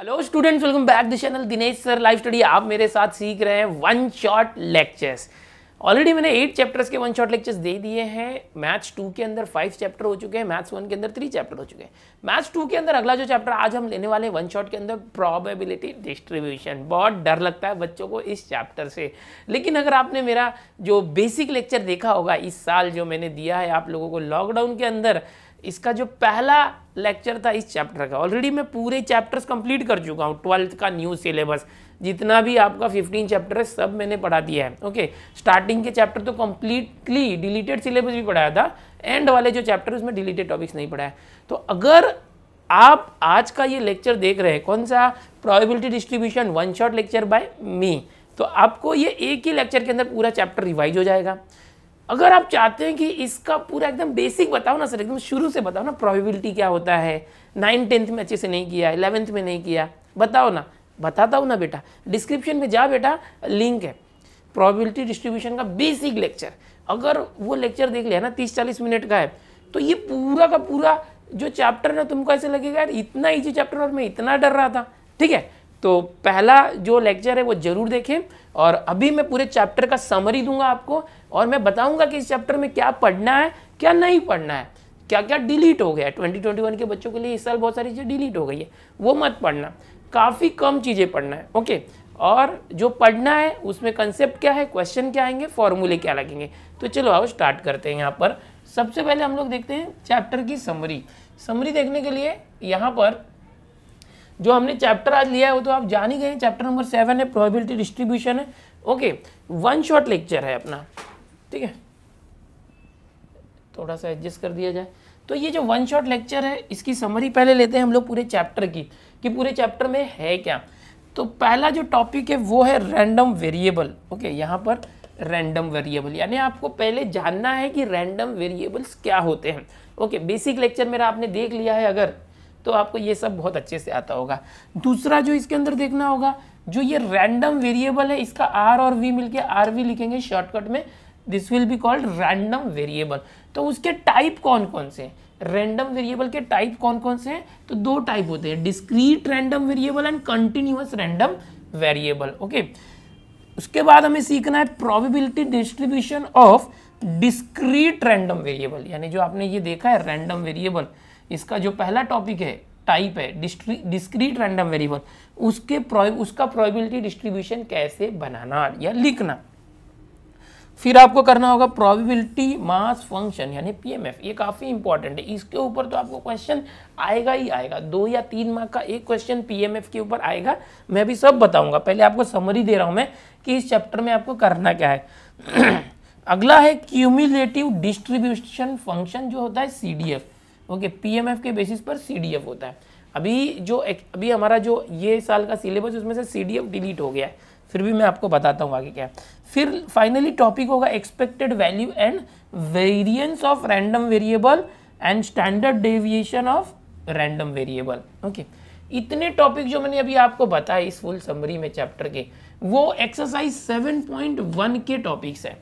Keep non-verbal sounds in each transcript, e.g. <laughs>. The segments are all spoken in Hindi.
Hello students welcome back the channel Dinesh sir live study आप मेरे साथ सीख रहे हैं वन शॉट लेक्चर्स ऑलरेडी मैंने एट चैप्टर्स के वन शॉट लेक्चर्स दे दिए हैं मैथ्स टू के अंदर फाइव चैप्टर हो चुके हैं मैथ्स वन के अंदर थ्री चैप्टर हो चुके हैं मैथ्स टू के अंदर अगला जो चैप्टर आज हम लेने वाले वन शॉट के अंदर प्रॉबेबिलिटी डिस्ट्रीब्यूशन बहुत डर लगता है बच्चों को इस चैप्टर से लेकिन अगर आपने मेरा जो बेसिक लेक्चर देखा होगा इस साल जो मैंने दिया है आप लोगों को लॉकडाउन के अंदर इसका जो पहला लेक्चर था इस चैप्टर का ऑलरेडी मैं पूरे चैप्टर्स कंप्लीट कर चुका हूँ ट्वेल्थ का न्यू सिलेबस जितना भी आपका 15 चैप्टर है सब मैंने पढ़ा दिया है ओके स्टार्टिंग के चैप्टर तो कम्प्लीटली डिलीटेड सिलेबस भी पढ़ाया था एंड वाले जो चैप्टर उसमें डिलीटेड टॉपिक्स नहीं पढ़ाया तो अगर आप आज का ये लेक्चर देख रहे हैं कौन सा probability distribution one shot lecture by me तो आपको ये एक ही लेक्चर के अंदर पूरा चैप्टर रिवाइज हो जाएगा अगर आप चाहते हैं कि इसका पूरा एकदम बेसिक बताओ ना सर एकदम शुरू से बताओ ना प्रोबेबिलिटी क्या होता है नाइन टेंथ में अच्छे से नहीं किया इलेवेंथ में नहीं किया बताओ ना बताता हूँ ना बेटा डिस्क्रिप्शन में जा बेटा लिंक है प्रोबेबिलिटी डिस्ट्रीब्यूशन का बेसिक लेक्चर अगर वो लेक्चर देख लिया ना तीस चालीस मिनट का है तो ये पूरा का पूरा जो चैप्टर ना तुमको ऐसे लगेगा यार इतना ईजी चैप्टर और मैं इतना डर रहा था ठीक है तो पहला जो लेक्चर है वो जरूर देखें और अभी मैं पूरे चैप्टर का समरी दूंगा आपको और मैं बताऊंगा कि इस चैप्टर में क्या पढ़ना है क्या नहीं पढ़ना है क्या क्या डिलीट हो गया ट्वेंटी ट्वेंटी वन के बच्चों के लिए इस साल बहुत सारी चीज़ें डिलीट हो गई है वो मत पढ़ना काफ़ी कम चीज़ें पढ़ना है ओके और जो पढ़ना है उसमें कंसेप्ट क्या है क्वेश्चन क्या आएंगे फॉर्मूले क्या लगेंगे तो चलो आओ स्टार्ट करते हैं यहाँ पर सबसे पहले हम लोग देखते हैं चैप्टर की समरी समरी देखने के लिए यहाँ पर जो हमने चैप्टर आज लिया है वो तो आप जान ही गए चैप्टर नंबर सेवन है प्रोबेबिलिटी डिस्ट्रीब्यूशन है ओके वन शॉट लेक्चर है अपना ठीक है थोड़ा सा एडजस्ट कर दिया जाए तो ये जो वन शॉट लेक्चर है इसकी समरी पहले लेते हैं हम लोग पूरे चैप्टर की कि पूरे चैप्टर में है क्या तो पहला जो टॉपिक है वो है रैंडम वेरिएबल ओके यहाँ पर रैंडम वेरिएबल यानी आपको पहले जानना है कि रैंडम वेरिएबल्स क्या होते हैं ओके बेसिक लेक्चर मेरा आपने देख लिया है अगर तो आपको ये सब बहुत अच्छे से आता होगा दूसरा जो इसके अंदर देखना होगा जो ये रैंडम वेरिएबल है इसका आर और वी मिलके आर वी लिखेंगे शॉर्टकट में this will be called random variable तो उसके टाइप कौन कौन से रैंडम वेरिएबल के टाइप कौन कौन से हैं तो दो टाइप होते हैं discrete random variable and continuous random variable okay उसके बाद हमें सीखना है probability distribution of discrete random variable यानी जो आपने ये देखा है रैंडम वेरिएबल इसका जो पहला टॉपिक है टाइप है डिस्क्रीट रैंडम वेरिएबल उसके उसका प्रोबेबिलिटी डिस्ट्रीब्यूशन कैसे बनाना या लिखना फिर आपको करना होगा प्रोबेबिलिटी मास फंक्शन यानी पीएमएफ ये काफ़ी इंपॉर्टेंट है इसके ऊपर तो आपको क्वेश्चन आएगा ही आएगा दो या तीन मार्क का एक क्वेश्चन पीएमएफ के ऊपर आएगा मैं भी सब बताऊंगा पहले आपको समरी दे रहा हूं मैं कि इस चैप्टर में आपको करना क्या है <clears throat> अगला है क्यूमुलेटिव डिस्ट्रीब्यूशन फंक्शन जो होता है एफ ओके पीएमएफ के बेसिस पर सीडीएफ होता है अभी जो अभी हमारा जो ये साल का सिलेबस उसमें से सीडीएफ डिलीट हो गया है फिर भी मैं आपको बताता हूँ आगे क्या फिर फाइनली टॉपिक होगा expected value and variance of random variable and standard deviation of random variable okay इतने टॉपिक जो मैंने अभी आपको बताया इस फुल समरी में चैप्टर के वो एक्सरसाइज 7.1 के टॉपिक्स हैं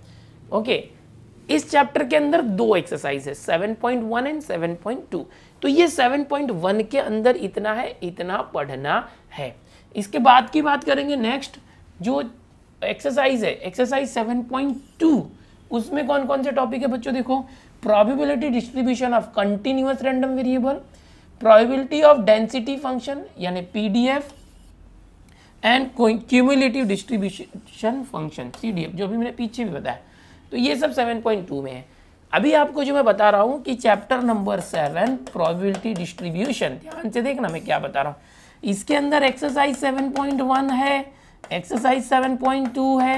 ओके इस चैप्टर के अंदर दो एक्सरसाइज है 7.1 एंड 7.2 तो ये 7.1 के अंदर इतना है इतना पढ़ना है इसके बाद की बात करेंगे नेक्स्ट जो एक्सरसाइज है एक्सरसाइज 7.2 उसमें कौन कौन से टॉपिक है बच्चों देखो probability distribution of continuous random variable probability of density function यानी PDF and cumulative distribution function CDF जो भी मैंने पीछे भी बताया तो ये सब 7.2 में है अभी आपको जो मैं बता रहा हूँ कि chapter number seven probability distribution ध्यान से देखना मैं क्या बता रहा हूँ इसके अंदर एक्सरसाइज 7.1 है एक्सरसाइज 7.2 है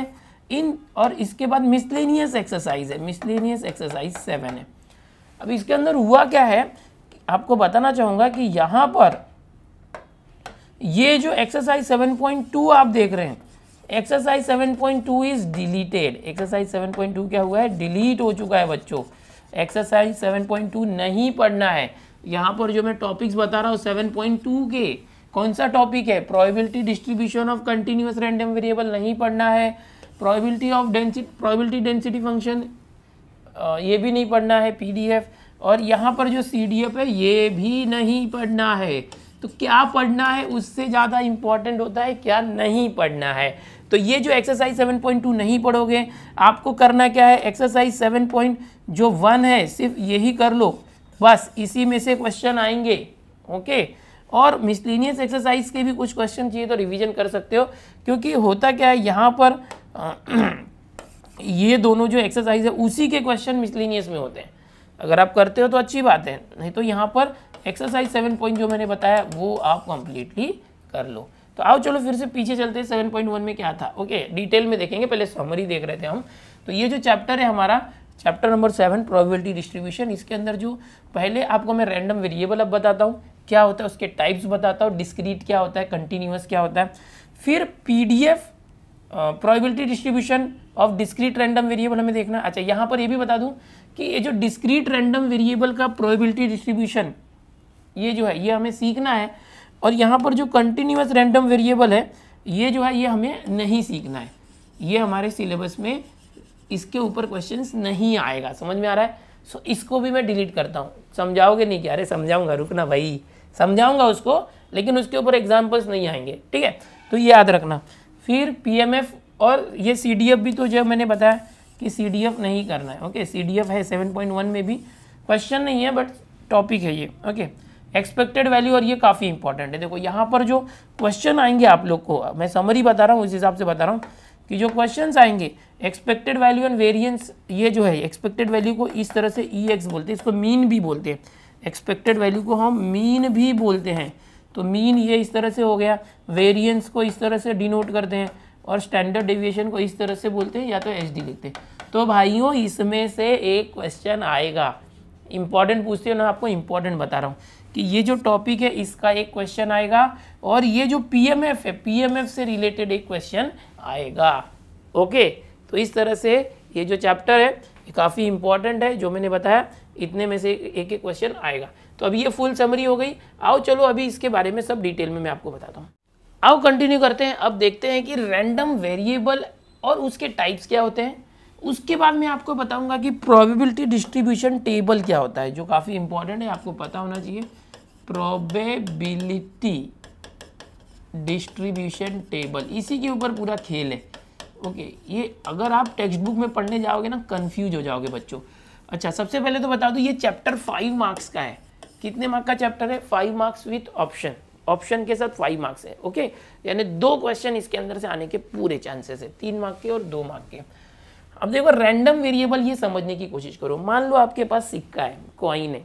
इन और इसके बाद मिसलेनियस एक्सरसाइज है मिसलेनियस एक्सरसाइज सेवन है अब इसके अंदर हुआ क्या है आपको बताना चाहूँगा कि यहाँ पर ये जो एक्सरसाइज 7.2 आप देख रहे हैं एक्सरसाइज 7.2 इज डिलीटेड एक्सरसाइज 7.2 क्या हुआ है डिलीट हो चुका है बच्चों एक्सरसाइज 7.2 नहीं पढ़ना है यहाँ पर जो मैं टॉपिक्स बता रहा हूँ 7.2 के कौन सा टॉपिक है probability distribution of continuous random variable नहीं पढ़ना है probability of density probability density function ये भी नहीं पढ़ना है पीडीएफ और यहाँ पर जो सीडीएफ है ये भी नहीं पढ़ना है तो क्या पढ़ना है उससे ज़्यादा इम्पॉर्टेंट होता है क्या नहीं पढ़ना है तो ये जो एक्सरसाइज 7.2 नहीं पढ़ोगे आपको करना क्या है एक्सरसाइज 7. जो वन है सिर्फ यही कर लो बस इसी में से क्वेश्चन आएंगे ओके और मिसलिनियस एक्सरसाइज के भी कुछ क्वेश्चन चाहिए तो रिवीजन कर सकते हो क्योंकि होता क्या है यहाँ पर <clears throat> ये दोनों जो एक्सरसाइज है उसी के क्वेश्चन मिसलिनियस में होते हैं अगर आप करते हो तो अच्छी बात है नहीं तो यहाँ पर एक्सरसाइज सेवन पॉइंट जो मैंने बताया वो आप कंप्लीटली कर लो तो आओ चलो फिर से पीछे चलते हैं सेवन पॉइंट वन में क्या था ओके डिटेल में देखेंगे पहले समरी देख रहे थे हम तो ये जो चैप्टर है हमारा chapter number seven probability distribution इसके अंदर जो पहले आपको मैं रैंडम वेरिएबल अब बताता हूँ क्या होता है उसके टाइप्स बताता हूँ डिस्क्रीट क्या होता है कंटिन्यूस क्या होता है फिर P D F probability distribution of discrete random variable हमें देखना अच्छा यहाँ पर ये भी बता दूँ कि ये जो डिस्क्रीट रैंडम वेरिएबल का प्रोबेबिलिटी डिस्ट्रीब्यूशन ये जो है ये हमें सीखना है और यहाँ पर जो कंटिन्यूस रैंडम वेरिएबल है ये जो है ये हमें नहीं सीखना है ये हमारे सिलेबस में इसके ऊपर क्वेश्चन नहीं आएगा समझ में आ रहा है सो इसको भी मैं डिलीट करता हूँ समझाओगे नहीं क्या अरे समझाऊंगा रुकना भाई समझाऊंगा उसको लेकिन उसके ऊपर एग्जाम्पल्स नहीं आएंगे ठीक है तो ये याद रखना फिर एफ़ और ये एफ भी तो जो मैंने बताया कि एफ नहीं करना है ओके एफ है 7.1 में भी क्वेश्चन नहीं है बट टॉपिक है ये ओके एक्सपेक्टेड वैल्यू और ये काफ़ी इंपॉर्टेंट है देखो यहाँ पर जो क्वेश्चन आएंगे आप लोग को मैं समरी बता रहा हूँ उस हिसाब से बता रहा हूँ कि जो क्वेश्चन आएंगे एक्सपेक्टेड वैल्यू एंड वेरियंस ये जो है एक्सपेक्टेड वैल्यू को इस तरह से ई e एक्स बोलते हैं इसको मीन भी बोलते हैं एक्सपेक्टेड वैल्यू को हम मीन भी बोलते हैं तो मीन ये इस तरह से हो गया वेरियंस को इस तरह से डिनोट करते हैं और स्टैंडर्ड डेविएशन को इस तरह से बोलते हैं या तो एच लिखते हैं तो भाइयों इसमें से एक क्वेश्चन आएगा इंपॉर्टेंट पूछते हो ना आपको इंपॉर्टेंट बता रहा हूँ कि ये जो टॉपिक है इसका एक क्वेश्चन आएगा और ये जो पीएमएफ है पीएमएफ से रिलेटेड एक क्वेश्चन आएगा ओके तो इस तरह से ये जो चैप्टर है ये काफ़ी इंपॉर्टेंट है जो मैंने बताया इतने में से एक एक क्वेश्चन आएगा तो अभी ये फुल समरी हो गई आओ चलो अभी इसके बारे में सब डिटेल में मैं आपको बताता हूँ आओ कंटिन्यू करते हैं अब देखते हैं कि रैंडम वेरिएबल और उसके टाइप्स क्या होते हैं उसके बाद मैं आपको बताऊंगा कि प्रोबेबिलिटी डिस्ट्रीब्यूशन टेबल क्या होता है जो काफ़ी इंपॉर्टेंट है आपको पता होना चाहिए प्रोबेबिलिटी डिस्ट्रीब्यूशन टेबल इसी के ऊपर पूरा खेल है ओके okay, ये अगर आप टेक्स्ट बुक में पढ़ने जाओगे ना कंफ्यूज हो जाओगे बच्चों अच्छा सबसे पहले तो बता दूँ ये चैप्टर फाइव मार्क्स का है कितने मार्क का चैप्टर है five marks with option option के साथ फाइव मार्क्स है ओके यानी दो क्वेश्चन इसके अंदर से आने के पूरे चांसेस है तीन मार्क के और दो मार्क के अब देखो रैंडम वेरिएबल ये समझने की कोशिश करो मान लो आपके पास सिक्का है कॉइन है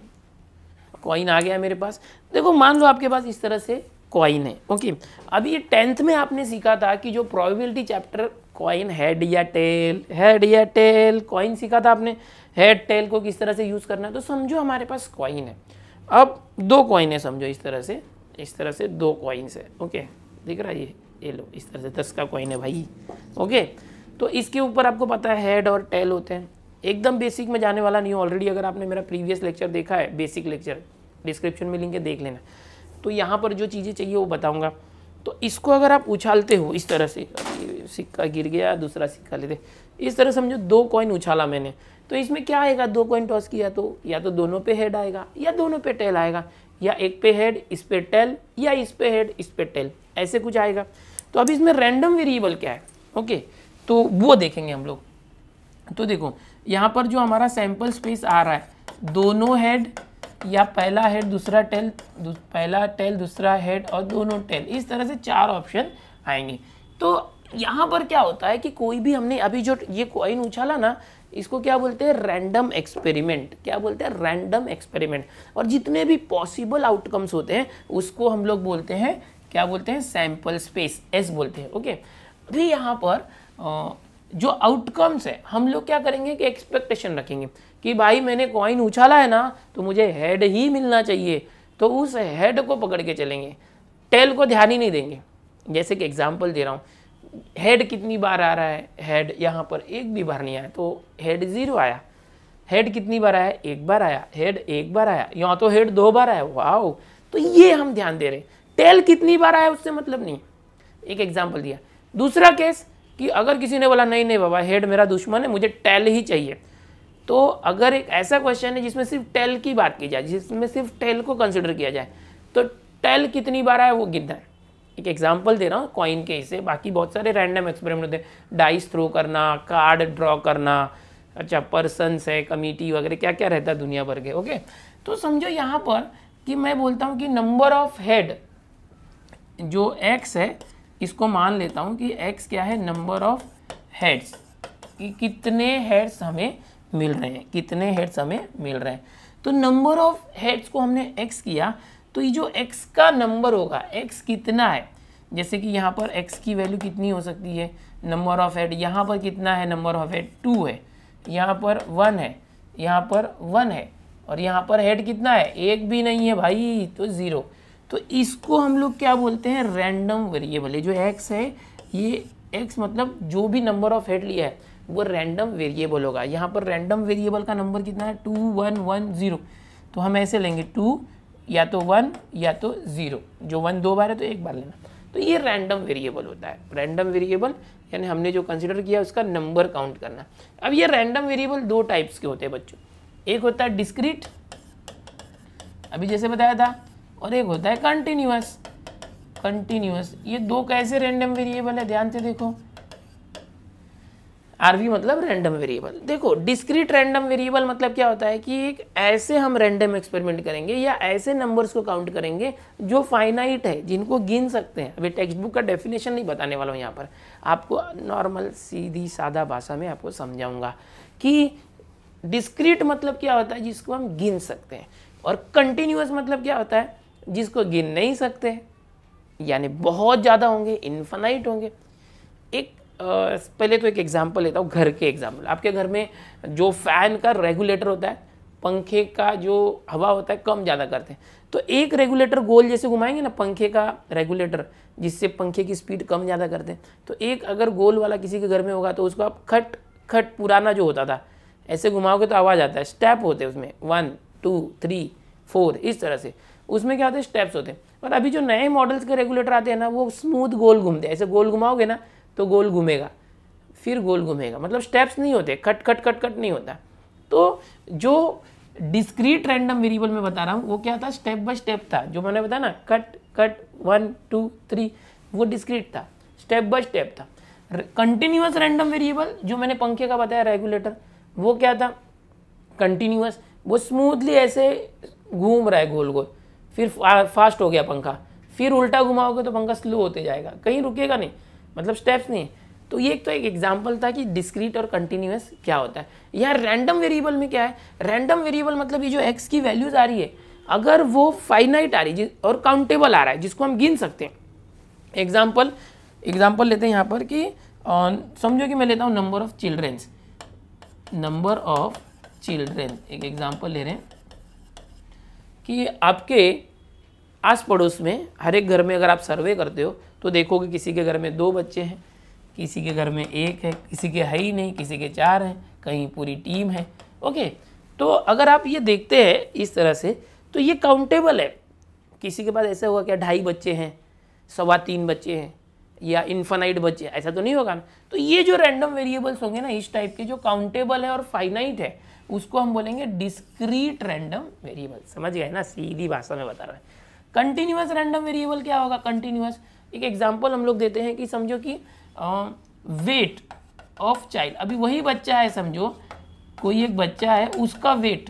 कॉइन आ गया मेरे पास देखो मान लो आपके पास इस तरह से कॉइन है ओके अब ये टेंथ में आपने सीखा था कि जो प्रोबेबिलिटी चैप्टर कॉइन हेड या टेल हेड या टेल कॉइन सीखा था आपने हेड टेल को किस तरह से यूज़ करना है तो समझो हमारे पास कॉइन है अब दो कॉइन है समझो इस तरह से इस तरह से दो कॉइन्स है ओके दिख रहा है ये ये लो इस तरह से दस का कॉइन है भाई ओके तो इसके ऊपर आपको पता है हेड और टेल होते हैं एकदम बेसिक में जाने वाला नहीं हूँ ऑलरेडी अगर आपने मेरा प्रीवियस लेक्चर देखा है बेसिक लेक्चर डिस्क्रिप्शन में लिंक है देख लेना तो यहाँ पर जो चीज़ें चाहिए वो बताऊँगा तो इसको अगर आप उछालते हो इस तरह से सिक्का गिर गया दूसरा सिक्का लेते इस तरह समझो दो कॉइन उछाला मैंने तो इसमें क्या आएगा दो कॉइन टॉस किया तो या तो दोनों पे हेड आएगा या दोनों पे टेल आएगा या एक पे हेड इस पे टेल या इस पे हेड इस पे टेल ऐसे कुछ आएगा तो अब इसमें रैंडम वेरिएबल क्या है ओके तो वो देखेंगे हम लोग तो देखो यहाँ पर जो हमारा सैम्पल स्पेस आ रहा है दोनों हेड या पहला हेड दूसरा टेल दु, पहला टेल दूसरा हेड और दोनों टेल इस तरह से चार ऑप्शन आएंगे तो यहाँ पर क्या होता है कि कोई भी हमने अभी जो ये कॉइन उछाला ना इसको क्या बोलते हैं रैंडम एक्सपेरिमेंट क्या बोलते हैं रैंडम एक्सपेरिमेंट और जितने भी पॉसिबल आउटकम्स होते हैं उसको हम लोग बोलते हैं क्या बोलते हैं सैम्पल स्पेस एस बोलते हैं ओके अभी यहाँ पर आ, जो आउटकम्स है हम लोग क्या करेंगे कि एक्सपेक्टेशन रखेंगे कि भाई मैंने कॉइन उछाला है ना तो मुझे हेड ही मिलना चाहिए तो उस हेड को पकड़ के चलेंगे टेल को ध्यान ही नहीं देंगे जैसे कि एग्जाम्पल दे रहा हूँ हेड कितनी बार आ रहा है हेड यहाँ पर एक भी बार नहीं आया तो हेड ज़ीरो आया हेड कितनी बार आया एक बार आया हेड एक बार आया यहाँ तो हेड दो बार आया वाह तो ये हम ध्यान दे रहे टेल कितनी बार आया उससे मतलब नहीं एक एग्जाम्पल दिया दूसरा केस कि अगर किसी ने बोला नहीं नहीं बाबा हेड मेरा दुश्मन है मुझे टेल ही चाहिए तो अगर एक ऐसा क्वेश्चन है जिसमें सिर्फ टेल की बात की जाए जिसमें सिर्फ टेल को कंसिडर किया जाए तो टेल कितनी बार आया वो गिनना है एक एग्जाम्पल दे रहा हूँ कॉइन के हिस्से बाकी बहुत सारे रैंडम एक्सपेरिमेंट होते हैं डाइस थ्रो करना कार्ड ड्रॉ करना अच्छा पर्सनस है कमिटी वगैरह क्या क्या रहता है दुनिया भर के ओके तो समझो यहाँ पर कि मैं बोलता हूँ कि नंबर ऑफ हेड जो एक्स है इसको मान लेता हूँ कि एक्स क्या है नंबर ऑफ हेड्स कि कितने हेड्स हमें मिल रहे हैं कितने हेड्स हमें मिल रहे हैं तो नंबर ऑफ हेड्स को हमने एक्स किया तो ये जो एक्स का नंबर होगा एक्स कितना है जैसे कि यहाँ पर एक्स की वैल्यू कितनी हो सकती है नंबर ऑफ हेड यहाँ पर कितना है नंबर ऑफ हेड टू है यहाँ पर वन है यहाँ पर वन है और यहाँ पर हेड कितना है एक भी नहीं है भाई तो ज़ीरो तो इसको हम लोग क्या बोलते हैं रैंडम वेरिएबल है जो एक्स है ये एक्स मतलब जो भी नंबर ऑफ हेड लिया है वो रैंडम वेरिएबल होगा यहाँ पर रैंडम वेरिएबल का नंबर कितना है टू वन वन ज़ीरो तो हम ऐसे लेंगे टू या तो वन या तो ज़ीरो जो वन दो बार है तो एक बार लेना तो ये रैंडम वेरिएबल होता है रैंडम वेरिएबल यानी हमने जो कंसिडर किया उसका नंबर काउंट करना अब ये रैंडम वेरिएबल दो टाइप्स के होते हैं बच्चों एक होता है डिस्क्रीट अभी जैसे बताया था और एक होता है कंटिन्यूस कंटिन्यूस ये दो कैसे रेंडम वेरिएबल है ध्यान से देखो आरवी मतलब रैंडम वेरिएबल देखो डिस्क्रीट रैंडम वेरिएबल मतलब क्या होता है कि एक ऐसे हम रैंडम एक्सपेरिमेंट करेंगे या ऐसे नंबर्स को काउंट करेंगे जो फाइनाइट है जिनको गिन सकते हैं अभी टेक्स्ट बुक का डेफिनेशन नहीं बताने वाला हूँ यहाँ पर आपको नॉर्मल सीधी सादा भाषा में आपको समझाऊंगा कि डिस्क्रीट मतलब क्या होता है जिसको हम गिन सकते हैं और कंटिन्यूस मतलब क्या होता है जिसको गिन नहीं सकते यानी बहुत ज़्यादा होंगे इन्फानाइट होंगे एक पहले तो एक एग्ज़ाम्पल लेता हूँ घर के एग्ज़ाम्पल आपके घर में जो फ़ैन का रेगुलेटर होता है पंखे का जो हवा होता है कम ज़्यादा करते हैं तो एक रेगुलेटर गोल जैसे घुमाएंगे ना पंखे का रेगुलेटर जिससे पंखे की स्पीड कम ज़्यादा करते हैं तो एक अगर गोल वाला किसी के घर में होगा तो उसको आप खट खट पुराना जो होता था ऐसे घुमाओगे तो आवाज़ आता है स्टेप होते हैं उसमें वन टू थ्री फोर इस तरह से उसमें क्या होता है स्टेप्स होते हैं और अभी जो नए मॉडल्स के रेगुलेटर आते हैं ना वो स्मूथ गोल घूमते हैं ऐसे गोल घुमाओगे ना तो गोल घूमेगा फिर गोल घूमेगा मतलब स्टेप्स नहीं होते कट कट कट कट नहीं होता तो जो डिस्क्रीट रैंडम वेरिएबल में बता रहा हूँ वो क्या था स्टेप बाय स्टेप था जो मैंने बताया ना cut cut one two three वो डिस्क्रीट था स्टेप बाय स्टेप था कंटिन्यूस रैंडम वेरिएबल जो मैंने पंखे का बताया रेगुलेटर वो क्या था कंटिन्यूस वो स्मूथली ऐसे घूम रहा है गोल गोल फिर फास्ट हो गया पंखा फिर उल्टा घुमाओगे तो पंखा स्लो होते जाएगा कहीं रुकेगा नहीं मतलब स्टेप्स नहीं तो ये एक तो एक एग्जाम्पल था कि डिस्क्रीट और कंटिन्यूस क्या होता है यहाँ रैंडम वेरिएबल में क्या है रैंडम वेरिएबल मतलब ये जो एक्स की वैल्यूज आ रही है अगर वो फाइनाइट आ रही है और काउंटेबल आ रहा है जिसको हम गिन सकते हैं एग्जाम्पल एग्जाम्पल लेते हैं यहाँ पर कि समझो कि मैं लेता हूँ number of childrens number of children एक एग्जाम्पल ले रहे हैं कि आपके आस पड़ोस में हर एक घर में अगर आप सर्वे करते हो तो देखोगे कि किसी के घर में दो बच्चे हैं किसी के घर में एक है किसी के है ही नहीं किसी के चार हैं कहीं पूरी टीम है ओके तो अगर आप ये देखते हैं इस तरह से तो ये काउंटेबल है किसी के पास ऐसा होगा क्या ढाई बच्चे हैं सवा तीन बच्चे हैं या इन्फानाइट बच्चे ऐसा तो नहीं होगा ना तो ये जो रैंडम वेरिएबल्स होंगे ना इस टाइप के जो काउंटेबल है और फाइनाइट है उसको हम बोलेंगे डिस्क्रीट रैंडम वेरिएबल समझ गए ना सीधी भाषा में बता रहा है कंटिन्यूस रैंडम वेरिएबल क्या होगा कंटिन्यूस एक एग्जाम्पल हम लोग देते हैं कि समझो कि वेट ऑफ चाइल्ड अभी वही बच्चा है समझो कोई एक बच्चा है उसका वेट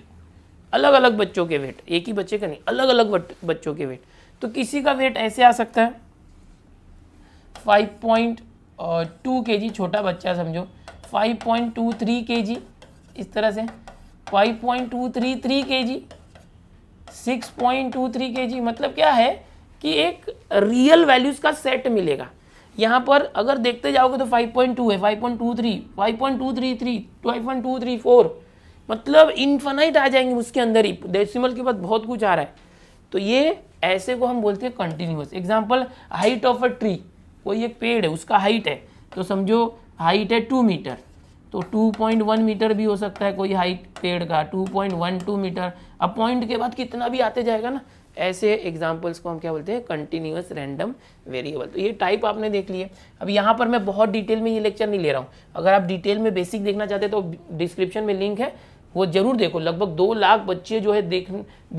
अलग अलग बच्चों के वेट एक ही बच्चे का नहीं अलग अलग बच्चों के वेट तो किसी का वेट ऐसे आ सकता है फाइव पॉइंट टू के जी छोटा बच्चा समझो five point two three K जी इस तरह से five point two three three K G six point two three K G मतलब क्या है कि एक रियल वैल्यूज़ का सेट मिलेगा यहाँ पर अगर देखते जाओगे तो 5.2 है 5.23 5.233 5.234 मतलब इन्फानाइट आ जाएंगे उसके अंदर ही डेसिमल के बाद बहुत कुछ आ रहा है तो ये ऐसे को हम बोलते हैं continuous example height of a tree कोई एक पेड़ है उसका हाइट है तो समझो हाइट है टू मीटर तो 2.1 मीटर भी हो सकता है कोई हाइट पेड़ का 2.12 मीटर अब पॉइंट के बाद कितना भी आते जाएगा ना ऐसे एग्जाम्पल्स को हम क्या बोलते हैं कंटिन्यूस रैंडम वेरिएबल तो ये टाइप आपने देख लिए अब यहाँ पर मैं बहुत डिटेल में ये लेक्चर नहीं ले रहा हूँ अगर आप डिटेल में बेसिक देखना चाहते तो डिस्क्रिप्शन में लिंक है वो जरूर देखो लगभग दो लाख बच्चे जो है देख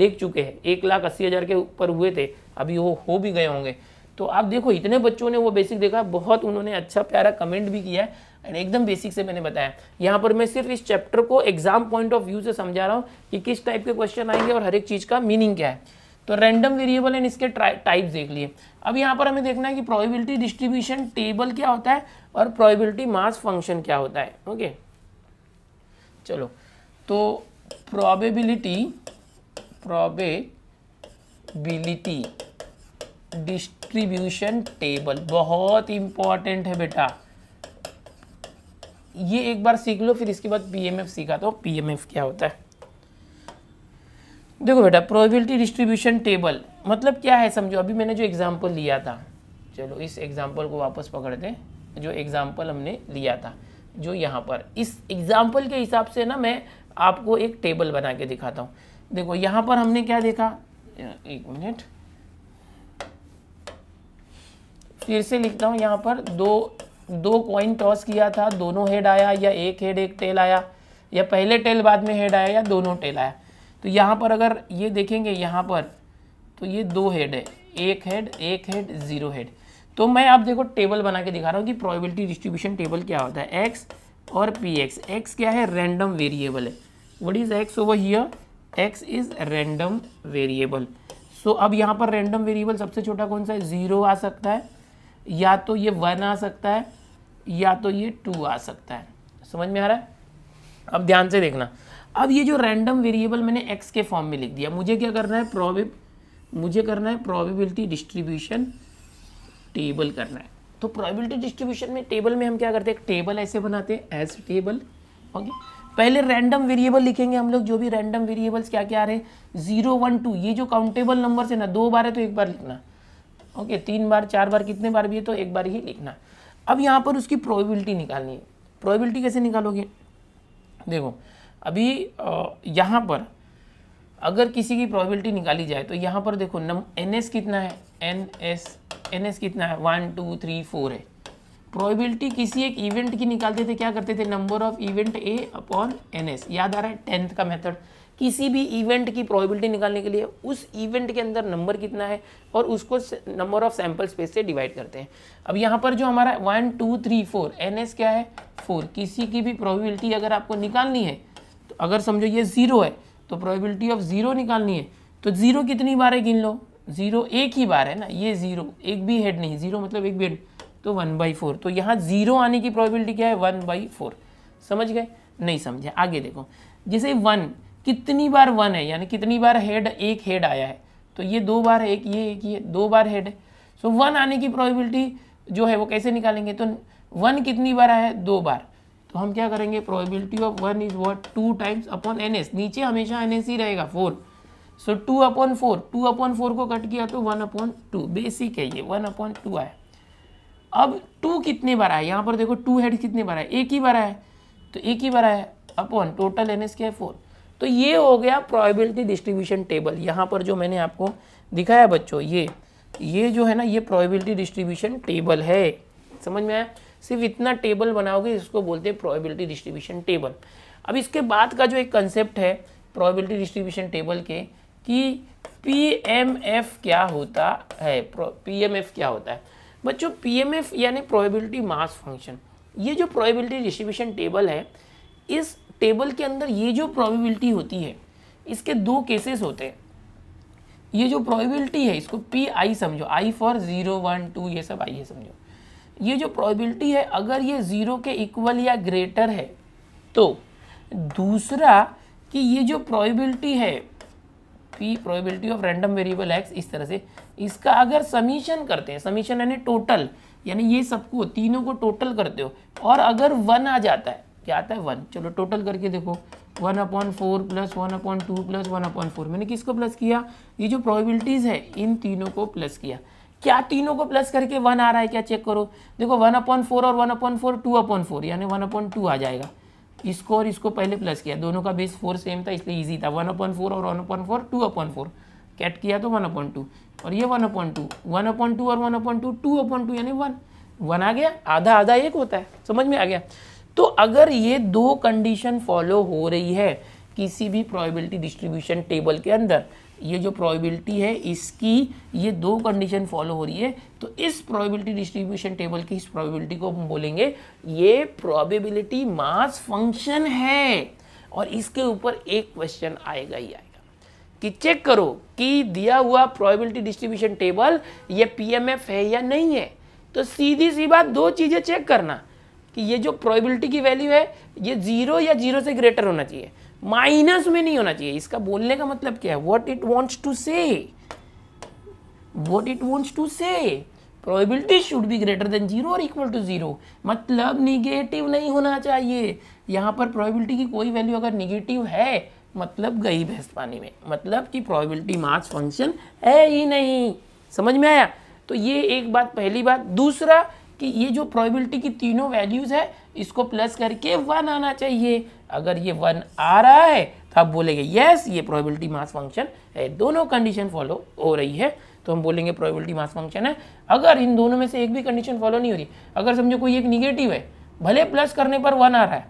देख चुके हैं एक लाख अस्सी हज़ार के ऊपर हुए थे अभी वो हो भी गए होंगे तो आप देखो इतने बच्चों ने वो बेसिक देखा बहुत उन्होंने अच्छा प्यारा कमेंट भी किया है एंड एकदम बेसिक से मैंने बताया यहाँ पर मैं सिर्फ इस चैप्टर को एग्जाम पॉइंट ऑफ व्यू से समझा रहा हूँ कि किस टाइप के क्वेश्चन आएंगे और हर एक चीज़ का मीनिंग क्या है तो रैंडम वेरिएबल एंड इसके टाइप देख लिए अब यहाँ पर हमें देखना है कि प्रॉबिबिलिटी डिस्ट्रीब्यूशन टेबल क्या होता है और प्रॉबिबिलिटी मास फंक्शन क्या होता है ओके चलो तो प्रॉबेबिलिटी प्रॉबेबिलिटी डिस्ट्रीब्यूशन टेबल बहुत इंपॉर्टेंट है बेटा ये एक बार सीख लो फिर इसके बाद पीएमएफ सीखा तो पीएमएफ क्या होता है देखो बेटा प्रोबेबिलिटी डिस्ट्रीब्यूशन टेबल मतलब क्या है समझो अभी मैंने जो एग्ज़ाम्पल लिया था चलो इस एग्ज़ाम्पल को वापस पकड़ दें जो एग्ज़ाम्पल हमने लिया था जो यहाँ पर इस एग्ज़ाम्पल के हिसाब से ना मैं आपको एक टेबल बना के दिखाता हूँ देखो यहाँ पर हमने क्या देखा एक मिनट फिर से लिखता हूँ यहाँ पर दो दो कॉइन टॉस किया था दोनों हेड आया या एक हेड एक टेल आया या पहले टेल बाद में हेड आया या दोनों टेल आया तो यहाँ पर अगर ये देखेंगे यहाँ पर तो ये दो हेड है एक हेड एक हेड ज़ीरो हेड तो मैं आप देखो टेबल बना के दिखा रहा हूँ कि प्रोबेबिलिटी डिस्ट्रीब्यूशन टेबल क्या होता है एक्स और पी एक्स एक्स क्या है रैंडम वेरिएबल है what is X over here X is random variable so अब यहाँ पर रैंडम वेरिएबल सबसे छोटा कौन सा है ज़ीरो आ सकता है या तो ये वन आ सकता है या तो ये टू आ सकता है समझ में आ रहा है अब ध्यान से देखना अब ये जो रैंडम वेरिएबल मैंने एक्स के फॉर्म में लिख दिया मुझे क्या करना है प्रॉबिब मुझे करना है प्रॉबिबिलिटी डिस्ट्रीब्यूशन टेबल करना है तो प्रॉबिलिटी डिस्ट्रीब्यूशन में टेबल में हम क्या करते हैं टेबल ऐसे बनाते हैं एज टेबल ओके पहले रैंडम वेरिएबल लिखेंगे हम लोग जो भी रैंडम वेरिएबल्स क्या क्या आ रहे हैं जीरो वन टू ये जो काउंटेबल नंबर है ना दो बार है तो एक बार लिखना ओके तीन बार चार बार कितने बार भी है तो एक बार ही लिखना अब यहाँ पर उसकी प्रोबेबिलिटी निकालनी है प्रोबेबिलिटी कैसे निकालोगे देखो अभी यहाँ पर अगर किसी की प्रोबेबिलिटी निकाली जाए तो यहाँ पर देखो नम एन एस कितना है एन एस एन एस कितना है वन टू थ्री फोर है प्रोबेबिलिटी किसी एक इवेंट की निकालते थे क्या करते थे number of event A upon N S याद आ रहा है टेंथ का मेथड किसी भी इवेंट की प्रोबेबिलिटी निकालने के लिए उस इवेंट के अंदर नंबर कितना है और उसको नंबर ऑफ सैंपल स्पेस से डिवाइड करते हैं अब यहाँ पर जो हमारा one two three four N क्या है फोर किसी की भी प्रोबेबिलिटी अगर आपको निकालनी है तो अगर समझो ये ज़ीरो है तो प्रोबेबिलिटी ऑफ ज़ीरो निकालनी है तो ज़ीरो कितनी बार है गिन लो ज़ीरो एक ही बार है ना ये ज़ीरो एक भी हेड नहीं ज़ीरो मतलब एक भी हेड तो वन बाई फोर तो यहाँ ज़ीरो आने की प्रोबेबिलिटी क्या है वन बाई फोर समझ गए नहीं समझे आगे देखो जैसे वन कितनी बार वन है यानी कितनी बार हेड एक हेड आया है तो ये दो बार एक ये एक ये दो बार हेड है सो so, वन आने की प्रोबेबिलिटी जो है वो कैसे निकालेंगे तो वन कितनी बार आया है दो बार तो हम क्या करेंगे probability of one is what two times upon N S नीचे हमेशा एन एस ही रहेगा four so two upon four two upon four को कट किया तो वन अपॉन टू बेसिक है ये वन अपॉन टू आया अब टू कितने बार आया यहाँ पर देखो टू हेड कितने बार आया एक ही बार आया तो एक ही बार आया अपॉन टोटल एन एस क्या है फोर तो ये हो गया प्रोबेबिलिटी डिस्ट्रीब्यूशन टेबल यहाँ पर जो मैंने आपको दिखाया बच्चों ये ये जो है ना ये प्रोबेबिलिटी डिस्ट्रीब्यूशन टेबल है समझ में आया सिर्फ इतना टेबल बनाओगे इसको बोलते हैं प्रोबेबिलिटी डिस्ट्रीब्यूशन टेबल अब इसके बाद का जो एक कंसेप्ट है प्रोबेबिलिटी डिस्ट्रीब्यूशन टेबल के कि एफ क्या होता है एफ क्या होता है बच्चों एफ़ यानी प्रोबेबिलिटी मास फंक्शन ये जो प्रोबेबिलिटी डिस्ट्रीब्यूशन टेबल है इस टेबल के अंदर ये जो प्रोबेबिलिटी होती है इसके दो केसेस होते हैं ये जो प्रोबेबिलिटी है इसको पी आई समझो I for zero one two ये सब आई है समझो ये जो प्रोबेबिलिटी है अगर ये ज़ीरो के इक्वल या ग्रेटर है तो दूसरा कि ये जो प्रोबेबिलिटी है P probability of random variable X इस तरह से इसका अगर समीशन करते हैं समीशन यानी टोटल यानी ये सबको तीनों को टोटल करते हो और अगर वन आ जाता है क्या आता है वन चलो टोटल करके देखो one upon four plus one upon two plus one upon four मैंने किसको प्लस किया ये जो प्रोबेबिलिटीज़ है इन तीनों को प्लस किया क्या तीनों को प्लस करके वन आ रहा है क्या चेक करो देखो वन अपॉन फोर और one upon four two upon four यानी वन अपॉन टू आ जाएगा इसको और इसको पहले प्लस किया दोनों का बेस फोर सेम था इसलिए ईजी था वन अपॉइंट फोर और one upon four two upon four cut किया तो वन अपॉइंट टू और ये one upon two one upon two और one upon two two upon two यानी वन वन आ गया आधा आधा एक होता है समझ में आ गया तो अगर ये दो कंडीशन फॉलो हो रही है किसी भी प्रोबेबिलिटी डिस्ट्रीब्यूशन टेबल के अंदर ये जो प्रोबेबिलिटी है इसकी ये दो कंडीशन फॉलो हो रही है तो इस प्रोबेबिलिटी डिस्ट्रीब्यूशन टेबल की इस प्रोबेबिलिटी को हम बोलेंगे ये प्रोबेबिलिटी मास फंक्शन है और इसके ऊपर एक क्वेश्चन आएगा ही आएगा कि चेक करो कि दिया हुआ प्रोबेबिलिटी डिस्ट्रीब्यूशन टेबल ये पीएमएफ है या नहीं है तो सीधी सी बात दो चीज़ें चेक करना कि ये जो प्रोबेबिलिटी की वैल्यू है ये जीरो या जीरो से ग्रेटर होना चाहिए माइनस में नहीं होना चाहिए इसका बोलने का मतलब क्या है what it wants to say what it wants to say probability should be greater than zero और इक्वल टू जीरो मतलब निगेटिव नहीं होना चाहिए यहाँ पर प्रोबेबिलिटी की कोई वैल्यू अगर निगेटिव है मतलब गई भैंस पानी में मतलब कि प्रोबेबिलिटी मास फंक्शन है ही नहीं समझ में आया तो ये एक बात पहली बात दूसरा कि ये जो प्रोबेबिलिटी की तीनों वैल्यूज़ है इसको प्लस करके वन आना चाहिए अगर ये वन आ रहा है तो आप बोलेंगे यस ये प्रोबेबिलिटी मास फंक्शन है दोनों कंडीशन फॉलो हो रही है तो हम बोलेंगे प्रोबेबिलिटी मास फंक्शन है अगर इन दोनों में से एक भी कंडीशन फॉलो नहीं हो रही अगर समझो कोई एक निगेटिव है भले प्लस करने पर वन आ रहा है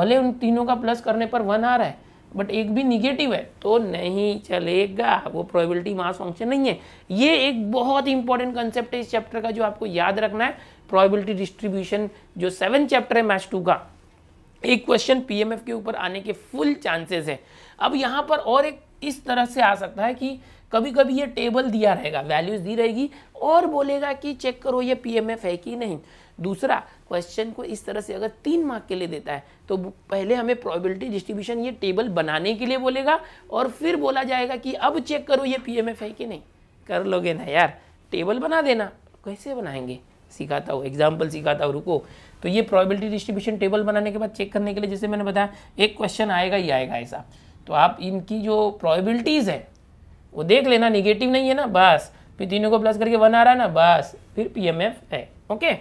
भले उन तीनों का प्लस करने पर वन आ रहा है बट एक भी निगेटिव है तो नहीं चलेगा वो प्रोबेबिलिटी मास फंक्शन नहीं है ये एक बहुत इंपॉर्टेंट कंसेप्ट है इस चैप्टर का जो आपको याद रखना है प्रोबेबिलिटी डिस्ट्रीब्यूशन जो सेवन चैप्टर है मैच टू का एक क्वेश्चन पीएमएफ के ऊपर आने के फुल चांसेस है अब यहाँ पर और एक इस तरह से आ सकता है कि कभी कभी ये टेबल दिया रहेगा वैल्यूज दी रहेगी और बोलेगा कि चेक करो ये पीएमएफ है कि नहीं दूसरा क्वेश्चन को इस तरह से अगर तीन मार्क के लिए देता है तो पहले हमें प्रोबेबिलिटी डिस्ट्रीब्यूशन ये टेबल बनाने के लिए बोलेगा और फिर बोला जाएगा कि अब चेक करो ये पीएमएफ है कि नहीं कर लोगे ना यार टेबल बना देना कैसे बनाएंगे सिखाता हूँ एग्जाम्पल सिखाता हूँ रुको तो ये प्रॉबिलिटी डिस्ट्रीब्यूशन टेबल बनाने के बाद चेक करने के लिए जैसे मैंने बताया एक क्वेश्चन आएगा ही आएगा ऐसा तो आप इनकी जो प्रॉबिलिटीज़ है वो देख लेना निगेटिव नहीं है ना बस फिर तीनों को प्लस करके वन आ रहा है ना बस फिर पी है ओके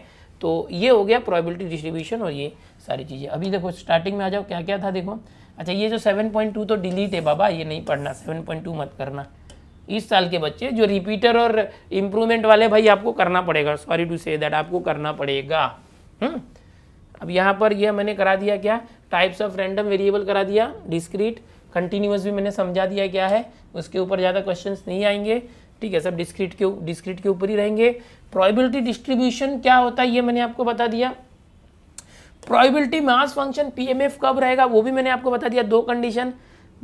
तो ये हो गया प्रॉबिलिटी डिस्ट्रीब्यूशन और ये सारी चीज़ें अभी देखो स्टार्टिंग में आ जाओ क्या क्या था देखो अच्छा ये जो 7.2 तो डिलीट है बाबा ये नहीं पढ़ना 7.2 मत करना इस साल के बच्चे जो रिपीटर और इम्प्रूवमेंट वाले भाई आपको करना पड़ेगा सॉरी टू से दैट आपको करना पड़ेगा हुँ? हम्म। अब यहाँ पर यह मैंने करा दिया क्या टाइप्स ऑफ रैंडम वेरिएबल करा दिया डिस्क्रीट कंटिन्यूस भी मैंने समझा दिया क्या है उसके ऊपर ज़्यादा क्वेश्चन नहीं आएंगे ठीक है सब डिस्क्रीट के डिस्क्रीट के ऊपर ही रहेंगे प्रॉबिलिटी डिस्ट्रीब्यूशन क्या होता है ये मैंने आपको बता दिया प्रॉबिलिटी मास फंक्शन पीएमएफ कब रहेगा वो भी मैंने आपको बता दिया दो कंडीशन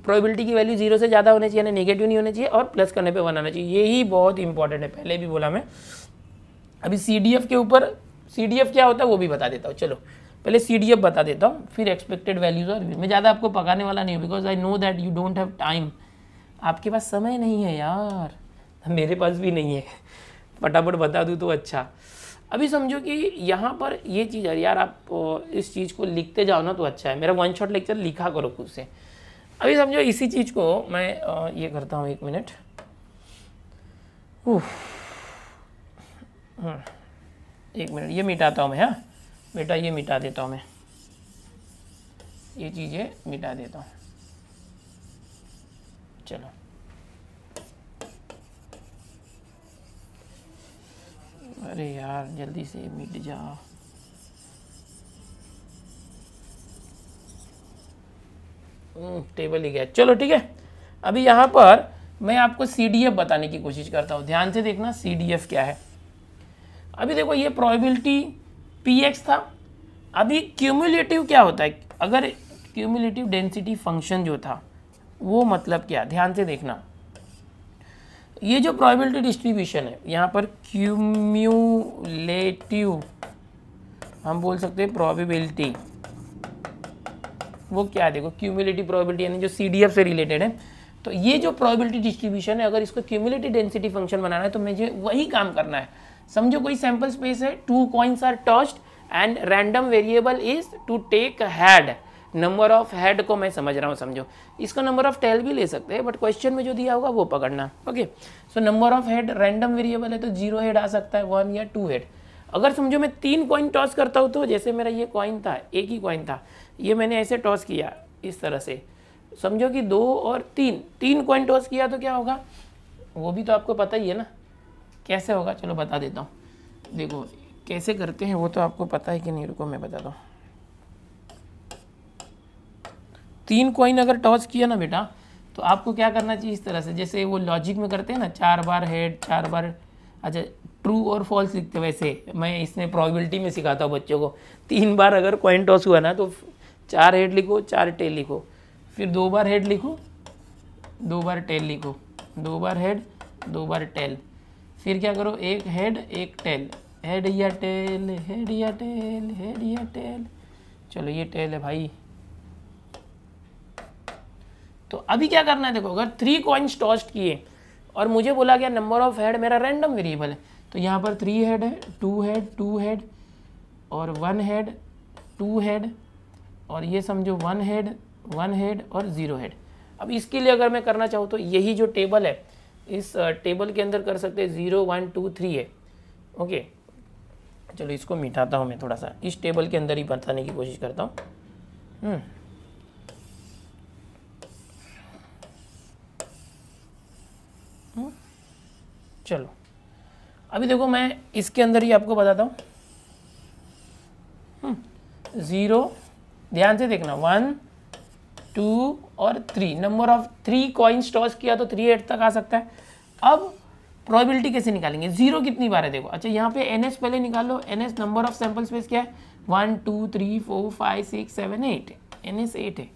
प्रोबेबिलिटी की वैल्यू जीरो से ज़्यादा होनी चाहिए यानी नेगेटिव नहीं होनी चाहिए और प्लस करने पे वन आना चाहिए यही बहुत इंपॉर्टेंट है पहले भी बोला मैं अभी सी के ऊपर सी क्या होता है वो भी बता देता हूँ चलो पहले सी बता देता हूँ फिर एक्सपेक्टेड वैल्यूज़ और मैं ज़्यादा आपको पकाने वाला नहीं हूँ because I know that you don't have time आपके पास समय नहीं है यार मेरे पास भी नहीं है फटाफट बता दूँ तो अच्छा अभी समझो कि यहाँ पर ये चीज़ है यार आप इस चीज़ को लिखते जाओ ना तो अच्छा है मेरा वन शॉट लेक्चर लिखा करो खुद से अभी समझो इसी चीज़ को मैं ये करता हूँ एक मिनट हम्म। एक मिनट ये मिटाता हूँ मैं हाँ बेटा ये मिटा देता हूँ मैं ये चीज़ें मिटा देता हूँ चलो अरे यार जल्दी से मिट जा टेबल हम्म, ही गया चलो ठीक है अभी यहाँ पर मैं आपको सी बताने की कोशिश करता हूँ ध्यान से देखना सी क्या है अभी देखो ये प्रॉबिलिटी पी एक्स था अभी क्यूमुलेटिव क्या होता है अगर क्यूमुलेटिव डेंसिटी फंक्शन जो था वो मतलब क्या ध्यान से देखना ये जो प्रोबेबिलिटी डिस्ट्रीब्यूशन है यहाँ पर क्यूम्यूलेटिव हम बोल सकते हैं प्रोबेबिलिटी वो क्या है देखो क्यूमिलिटी प्रोबेबिलिटी यानी जो सी से रिलेटेड है तो ये जो प्रोबेबिलिटी डिस्ट्रीब्यूशन है अगर इसको क्यूमिलिटी डेंसिटी फंक्शन बनाना है तो मुझे वही काम करना है समझो कोई सैम्पल स्पेस है two coins are tossed and random variable is to take head number of head को मैं समझ रहा हूँ समझो इसको नंबर ऑफ टेल भी ले सकते हैं बट क्वेश्चन में जो दिया होगा वो पकड़ना okay so number of head random variable है तो जीरो हेड आ सकता है वन या टू हेड अगर समझो मैं तीन कॉइन टॉस करता हूँ तो जैसे मेरा ये कॉइन था एक ही कॉइन था ये मैंने ऐसे टॉस किया इस तरह से समझो कि दो और तीन तीन कॉइन टॉस किया तो क्या होगा वो भी तो आपको पता ही है ना कैसे होगा चलो बता देता हूँ देखो कैसे करते हैं वो तो आपको पता है कि नहीं रुको मैं बताता हूँ तीन कॉइन अगर टॉस किया ना बेटा तो आपको क्या करना चाहिए इस तरह से जैसे वो लॉजिक में करते हैं ना चार बार हेड चार बार अच्छा ट्रू और फॉल्स लिखते वैसे मैं इसमें प्रॉबिलिटी में सिखाता हूँ बच्चों को तीन बार अगर कॉइन टॉस हुआ ना तो चार हेड लिखो चार टेल लिखो फिर दो बार हेड लिखो दो बार टेल लिखो दो बार हेड दो बार टेल फिर क्या करो एक हेड एक टेल हेड या टेल हेड या टेल हेड या टेल चलो ये टेल है भाई तो अभी क्या करना है देखो अगर थ्री कॉइन्स टॉस्ट किए और मुझे बोला गया नंबर ऑफ हेड मेरा रैंडम वेरिएबल है तो यहाँ पर थ्री हेड है टू हेड टू हेड और वन हेड टू हेड और ये समझो वन हेड वन हेड और ज़ीरो हेड अब इसके लिए अगर मैं करना चाहूँ तो यही जो टेबल है इस टेबल के अंदर कर सकते हैं ज़ीरो वन टू थ्री है ओके चलो इसको मिटाता हूँ मैं थोड़ा सा इस टेबल के अंदर ही बताने की कोशिश करता हूँ हम्म. हम्म. चलो अभी देखो मैं इसके अंदर ही आपको बताता हूँ ज़ीरो हम्म. ध्यान से देखना वन टू और three number of three coins toss किया तो थ्री एट तक आ सकता है अब प्रोबेबिलिटी कैसे निकालेंगे जीरो कितनी बार है देखो अच्छा यहाँ पे एन एस पहले निकालो N S number of sample space क्या है one two three four five six seven eight N S eight है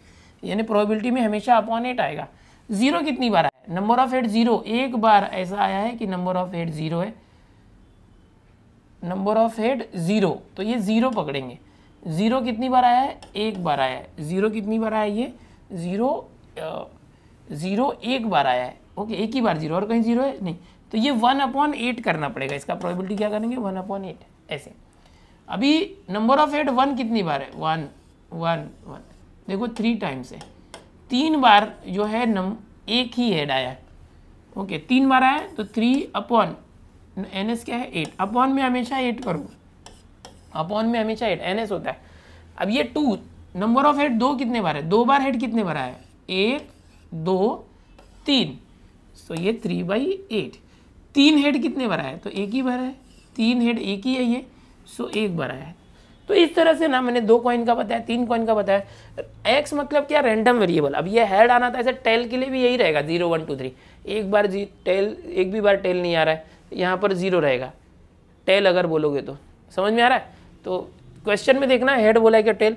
यानी प्रोबेबिलिटी में हमेशा अपॉन एट आएगा जीरो कितनी बार आया नंबर ऑफ एट जीरो एक बार ऐसा आया है कि नंबर ऑफ एट जीरो है नंबर ऑफ एट ज़ीरो तो ये ज़ीरो पकड़ेंगे ज़ीरो कितनी बार आया है एक बार आया है ज़ीरो कितनी बार आया ये ज़ीरो ज़ीरो एक बार आया है ओके एक ही बार ज़ीरो और कहीं ज़ीरो है नहीं तो ये वन अपॉन एट करना पड़ेगा इसका प्रोबेबिलिटी क्या करेंगे वन अपॉन एट ऐसे अभी नंबर ऑफ एट वन कितनी बार है वन वन वन देखो थ्री टाइम्स है तीन बार जो है नम एक ही एड आया ओके तीन बार आया तो थ्री अपॉन एन एस क्या है एट अपॉन में हमेशा एट करूँगा अपॉन में हमेशा हेड एन एस होता है अब ये टू नंबर ऑफ हेड दो कितने बार है दो बार हेड कितने बार आया एक दो तीन सो ये थ्री बाई एट तीन हेड कितने बार आया तो एक ही बार है तीन हेड एक ही है ये सो एक बार आया है तो इस तरह से ना मैंने दो कॉइन का बताया तीन कॉइन का बताया एक्स मतलब क्या रैंडम वेरिएबल अब ये हेड आना था ऐसे टेल के लिए भी यही रहेगा जीरो वन टू थ्री एक बार जी टेल एक भी बार टेल नहीं आ रहा है यहाँ पर जीरो रहेगा टेल अगर बोलोगे तो समझ में आ रहा है तो क्वेश्चन में देखना हेड बोला है क्या टेल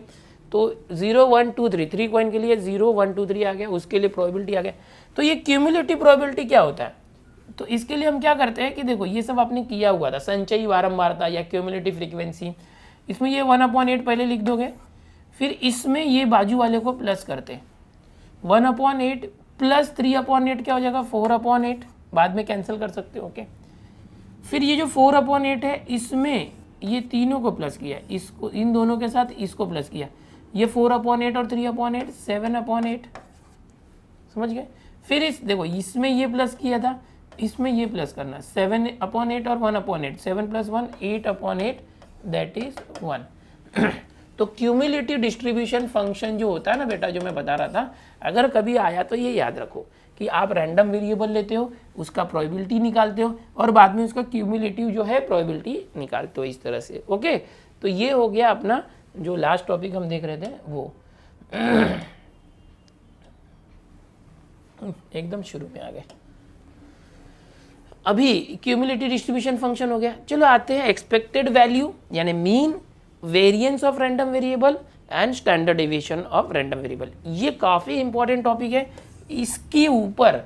तो zero one two three three coin के लिए जीरो वन टू थ्री आ गया उसके लिए प्रोबेबिलिटी आ गया तो ये क्यूमुलेटिव प्रोबेबिलिटी क्या होता है तो इसके लिए हम क्या करते हैं कि देखो ये सब आपने किया हुआ था संचयी वारंबारता या क्यूमुलेटिव फ्रिक्वेंसी इसमें ये वन अपॉन एट पहले लिख दोगे फिर इसमें ये बाजू वाले को प्लस करते हैं one upon eight plus three upon eight क्या हो जाएगा फोर अपॉन एट बाद में कैंसिल कर सकते हो ओके फिर ये जो फोर अपॉन एट है इसमें ये तीनों को प्लस किया इसको इन दोनों के साथ इसको प्लस किया ये फोर अपॉन एट और three upon eight seven upon eight समझ गए फिर इस देखो इसमें ये प्लस किया था इसमें ये प्लस करना सेवन अपॉन एट और one upon eight seven plus one eight upon eight that is one तो क्यूमुलेटिव डिस्ट्रीब्यूशन फंक्शन जो होता है ना बेटा जो मैं बता रहा था अगर कभी आया तो ये याद रखो कि आप रैंडम वेरिएबल लेते हो उसका प्रोबेबिलिटी निकालते हो और बाद में उसका क्यूमुलेटिव जो है प्रोबेबिलिटी निकालते हो इस तरह से ओके तो ये हो गया अपना जो लास्ट टॉपिक हम देख रहे थे वो <clears throat> एकदम शुरू में आ गए अभी क्यूमुलेटिव डिस्ट्रीब्यूशन फंक्शन हो गया चलो आते हैं एक्सपेक्टेड वैल्यू यानी mean variance of random variable and standard deviation of random variable ये काफ़ी इंपॉर्टेंट टॉपिक है इसके ऊपर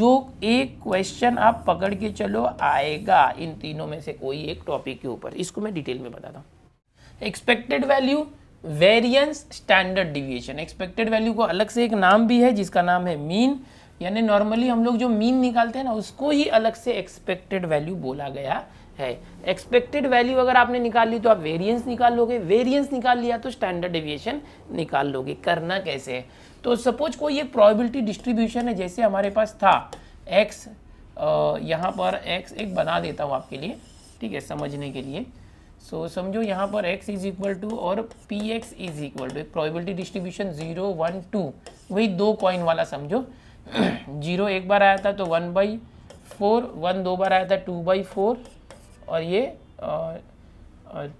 जो एक क्वेश्चन आप पकड़ के चलो आएगा इन तीनों में से कोई एक टॉपिक के ऊपर इसको मैं डिटेल में बताता हूँ expected value variance standard deviation expected value को अलग से एक नाम भी है जिसका नाम है मीन यानी नॉर्मली हम लोग जो मीन निकालते हैं ना उसको ही अलग से एक्सपेक्टेड वैल्यू बोला गया है एक्सपेक्टेड वैल्यू अगर आपने निकाल ली तो आप वेरिएंस निकाल लोगे वेरिएंस निकाल लिया तो स्टैंडर्ड डेविएशन निकाल लोगे करना कैसे है तो सपोज कोई एक प्रोबेबिलिटी डिस्ट्रीब्यूशन है जैसे हमारे पास था एक्स यहाँ पर एक्स एक बना देता हूँ आपके लिए ठीक है समझने के लिए सो so, समझो यहाँ पर x इज इक्वल टू और P X is equal to एक probability distribution zero one two वही दो कॉइन वाला समझो जीरो <clears throat> एक बार आया था तो वन बाई फोर वन दो बार आया था टू बाई फोर और ये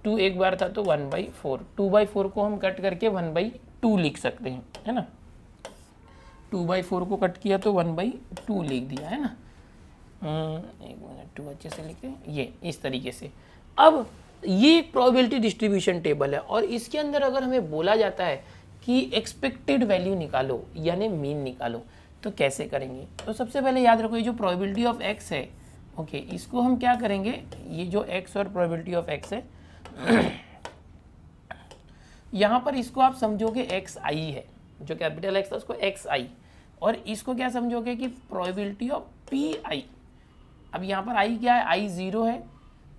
टू एक बार था तो one by four two by four को हम कट करके वन बाई टू लिख सकते हैं है ना टू बाई फोर को कट किया तो वन बाई टू लिख दिया है ना हम्म, एक मिनट टू अच्छे से लिखते हैं ये इस तरीके से अब ये प्रोबेबिलिटी डिस्ट्रीब्यूशन टेबल है और इसके अंदर अगर हमें बोला जाता है कि एक्सपेक्टेड वैल्यू निकालो यानी मीन निकालो तो कैसे करेंगे तो सबसे पहले याद रखो ये जो प्रोबेबिलिटी ऑफ एक्स है ओके okay, इसको हम क्या करेंगे ये जो एक्स और प्रोबेबिलिटी ऑफ एक्स है <clears throat> यहाँ पर इसको आप समझोगे एक्स आई है जो कैपिटल एक्स था उसको एक्स आई और इसको क्या समझोगे कि प्रोबेबिलिटी ऑफ पी आई अब यहाँ पर आई क्या है आई ज़ीरो है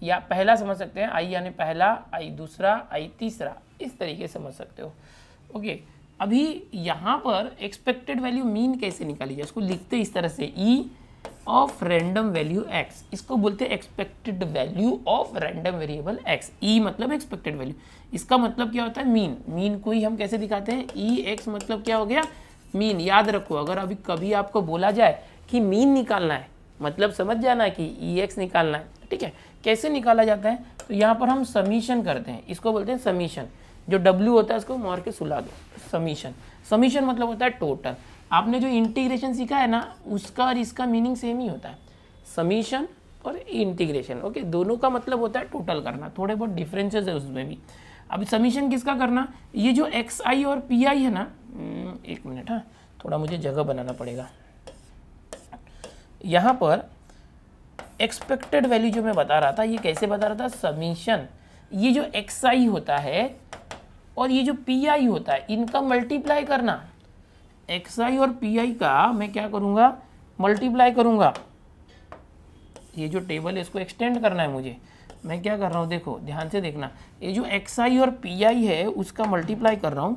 या पहला समझ सकते हैं आई यानी पहला आई दूसरा आई तीसरा इस तरीके से समझ सकते हो ओके okay, अभी यहाँ पर एक्सपेक्टेड वैल्यू मीन कैसे निकाली जाए उसको लिखते इस तरह से E e, of random value X इसको बोलते हैं expected value of random variable X E मतलब एक्सपेक्टेड वैल्यू इसका मतलब क्या होता है मीन मीन को ही हम कैसे दिखाते हैं ई e, एक्स मतलब क्या हो गया मीन याद रखो अगर अभी कभी आपको बोला जाए कि मीन निकालना है मतलब समझ जाना कि ई e, एक्स निकालना है ठीक है कैसे निकाला जाता है तो यहाँ पर हम समीशन करते हैं इसको बोलते हैं समीशन जो डब्ल्यू होता है उसको मार के सुला दो समीशन समीशन मतलब होता है टोटल आपने जो इंटीग्रेशन सीखा है ना उसका और इसका मीनिंग सेम ही होता है समीशन और इंटीग्रेशन ओके दोनों का मतलब होता है टोटल करना थोड़े बहुत डिफरेंसेस है उसमें भी अब समीशन किसका करना ये जो एक्स आई और पी आई है ना हम्म, एक मिनट हाँ थोड़ा मुझे जगह बनाना पड़ेगा यहाँ पर एक्सपेक्टेड वैल्यू जो मैं बता रहा था ये कैसे बता रहा था समीशन ये जो एक्स आई होता है और ये जो पी आई होता है इनका मल्टीप्लाई करना एक्स आई और पी आई का मैं क्या करूँगा मल्टीप्लाई करूँगा ये जो टेबल है इसको एक्सटेंड करना है मुझे मैं क्या कर रहा हूँ देखो ध्यान से देखना ये जो एक्स आई और पी आई है उसका मल्टीप्लाई कर रहा हूँ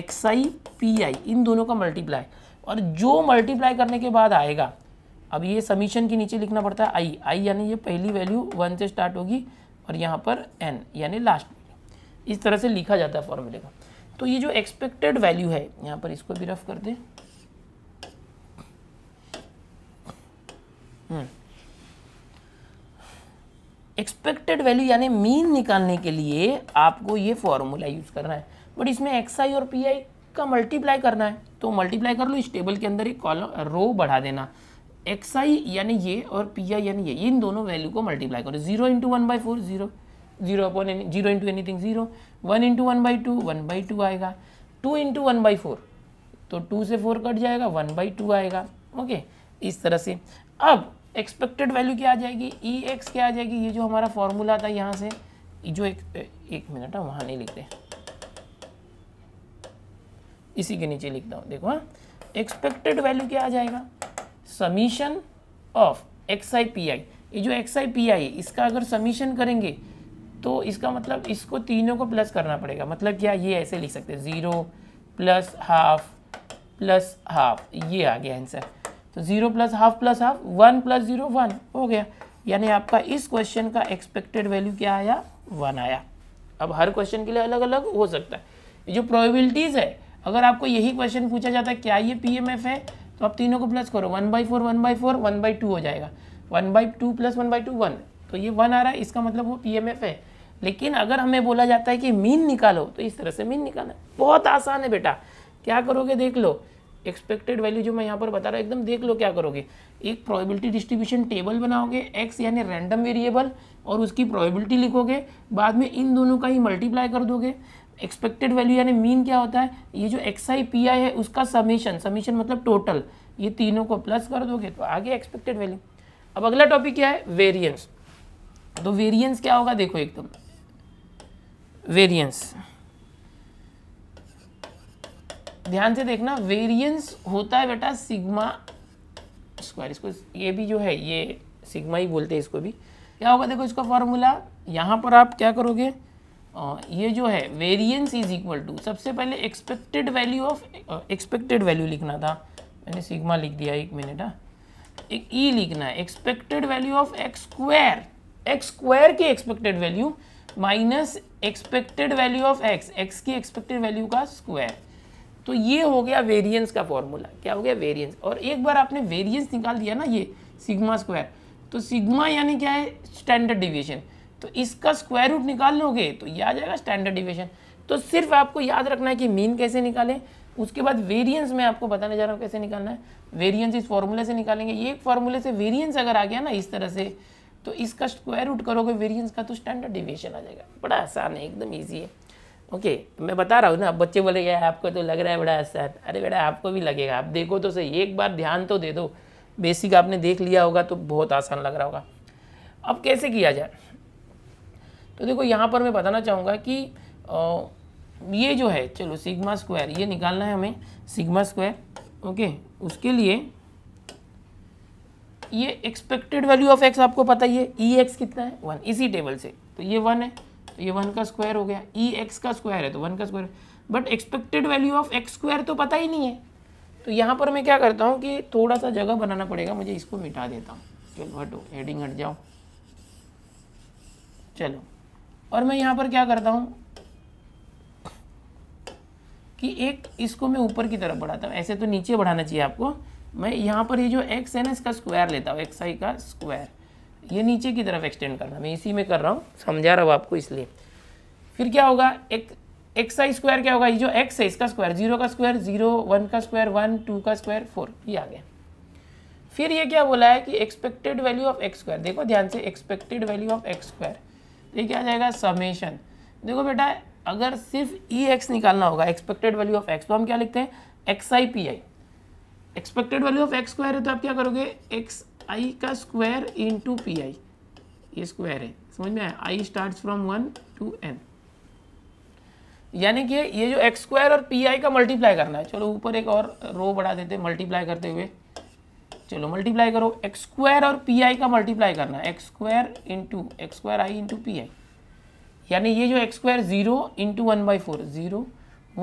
एक्स आई पी आई इन दोनों का मल्टीप्लाई और जो मल्टीप्लाई करने के बाद आएगा अब ये समीशन के नीचे लिखना पड़ता है आई आई यानी ये पहली वैल्यू वन से स्टार्ट होगी और यहाँ पर एन यानी लास्ट इस तरह से लिखा जाता है फॉर्मूले का तो ये जो एक्सपेक्टेड वैल्यू है यहाँ पर इसको भी रफ कर दें एक्सपेक्टेड हम्म। वैल्यू यानी मीन निकालने के लिए आपको ये फॉर्मूला यूज़ करना है बट इसमें एक्स आई और पी आई का मल्टीप्लाई करना है तो मल्टीप्लाई कर लो इस टेबल के अंदर एक कॉलम रो बढ़ा देना एक्स आई यानी ये और पी आई यानी ये इन दोनों वैल्यू को मल्टीप्लाई करो zero into one by four zero zero upon any zero into anything zero one into one by two one by two आएगा two into one by four तो टू से फोर कट जाएगा वन बाई टू आएगा ओके इस तरह से अब एक्सपेक्टेड वैल्यू क्या आ जाएगी ई e एक्स क्या आ जाएगी ये जो हमारा फॉर्मूला था यहाँ से जो एक एक मिनट है हाँ, वहाँ नहीं लिखते इसी के नीचे लिखता हूँ देखो हाँ एक्सपेक्टेड वैल्यू क्या आ जाएगा summation of X I P I ये जो एक्स आई पी आई इसका अगर समीशन करेंगे तो इसका मतलब इसको तीनों को प्लस करना पड़ेगा मतलब क्या ये ऐसे लिख सकते हैं zero plus half plus half ये आ गया आंसर तो zero plus half plus half one plus zero one हो गया यानी आपका इस क्वेश्चन का एक्सपेक्टेड वैल्यू क्या आया वन आया अब हर क्वेश्चन के लिए अलग अलग हो सकता है जो प्रोबेबिलिटीज़ है अगर आपको यही क्वेश्चन पूछा जाता है क्या ये पी है तो आप तीनों को प्लस करो one by four one by four one by two हो जाएगा one by two plus one by two one तो ये वन आ रहा है इसका मतलब वो पी है लेकिन अगर हमें बोला जाता है कि मीन निकालो तो इस तरह से मीन निकालना बहुत आसान है बेटा क्या करोगे देख लो एक्सपेक्टेड वैल्यू जो मैं यहाँ पर बता रहा हूँ एकदम देख लो क्या करोगे एक प्रोबेबिलिटी डिस्ट्रीब्यूशन टेबल बनाओगे एक्स यानी रैंडम वेरिएबल और उसकी प्रोबेबिलिटी लिखोगे बाद में इन दोनों का ही मल्टीप्लाई कर दोगे एक्सपेक्टेड वैल्यू यानी मीन क्या होता है ये जो एक्स आई पी आई है उसका समीशन समीशन मतलब टोटल ये तीनों को प्लस कर दोगे तो आगे एक्सपेक्टेड वैल्यू अब अगला टॉपिक क्या है वेरियंस तो वेरियंस क्या होगा देखो एकदम वेरियंस ध्यान से देखना वेरियंस होता है बेटा सिग्मा स्क्वायर इसको ये भी जो है ये सिग्मा ही बोलते हैं इसको भी क्या होगा देखो इसका फॉर्मूला यहाँ पर आप क्या करोगे आ, ये जो है वेरियंस इज इक्वल टू सबसे पहले expected value of expected value लिखना था मैंने सिग्मा लिख दिया एक मिनट हाँ एक ई e लिखना है expected value of x square x square की expected value minus expected value of x x की एक्सपेक्टेड वैल्यू का स्क्वायर तो ये हो गया वेरिएंस का फॉर्मूला क्या हो गया वेरिएंस और एक बार आपने वेरिएंस निकाल दिया ना ये सिग्मा स्क्वायर तो सिग्मा यानी क्या है स्टैंडर्ड डिविएशन तो इसका स्क्वायर रूट निकाल लोगे तो ये आ जाएगा स्टैंडर्ड डिविएशन तो सिर्फ आपको याद रखना है कि मीन कैसे निकालें उसके बाद वेरियंस मैं आपको बताने जा रहा हूँ कैसे निकालना है वेरियंस इस फॉर्मूले से निकालेंगे ये एक फॉर्मूले से वेरियंस अगर आ गया ना इस तरह से तो इसका स्क्वायर रूट करोगे वेरिएंस का तो स्टैंडर्ड डिविएशन आ जाएगा बड़ा आसान है एकदम ईजी है ओके मैं बता रहा हूँ ना बच्चे बोले गया आपको तो लग रहा है बड़ा आसान अरे बेटा आपको भी लगेगा आप देखो तो सही एक बार ध्यान तो दे दो बेसिक आपने देख लिया होगा तो बहुत आसान लग रहा होगा अब कैसे किया जाए तो देखो यहाँ पर मैं बताना चाहूँगा कि आ, ये जो है चलो सिग्मा स्क्वायर ये निकालना है हमें सिग्मा स्क्वायर ओके उसके लिए ये एक्सपेक्टेड वैल्यू ऑफ एक्स आपको पता ही है ई एक्स e कितना है वन इसी टेबल से तो ये वन है तो ये वन का स्क्वायर हो गया ई e एक्स का स्क्वायर है तो वन का square but expected value of x square तो पता ही नहीं है तो यहाँ पर मैं क्या करता हूँ कि थोड़ा सा जगह बनाना पड़ेगा मुझे इसको मिटा देता हूँ चलो हटो हेडिंग हट जाओ चलो और मैं यहाँ पर क्या करता हूँ कि एक इसको मैं ऊपर की तरफ बढ़ाता हूँ ऐसे तो नीचे बढ़ाना चाहिए आपको मैं यहाँ पर ये जो एक्स है ना इसका स्क्वायर लेता हूँ एक्स आई का स्क्वायर ये नीचे की तरफ एक्सटेंड कर हूँ मैं इसी में कर रहा हूँ समझा रहा हूँ आपको इसलिए फिर क्या होगा एक एक्स आई स्क्वायर क्या होगा ये जो एक्स है इसका स्क्वायर जीरो का स्क्वायर जीरो वन का स्क्वायर वन टू का स्क्वायर फोर ये आ गया फिर ये क्या बोला है कि expected value of x square देखो ध्यान से expected value of x square ये क्या आ जाएगा समेशन देखो बेटा अगर सिर्फ ई e एक्स निकालना होगा एक्सपेक्टेड वैल्यू ऑफ एक्स तो हम क्या लिखते हैं x I P i expected value of x square है तो आप क्या करोगे एक्स आई का स्क्वायर इन टू पी आई ये स्क्वायर है समझ में आया i start from one to n यानी कि ये जो एक्स स्क्वायर और पी आई का मल्टीप्लाई करना है चलो ऊपर एक और रो बढ़ा देते मल्टीप्लाई करते हुए चलो मल्टीप्लाई करो एक्स स्क्वायर और पी आई का मल्टीप्लाई करना है x square into x square i into P i यानी ये जो x square zero into one by four zero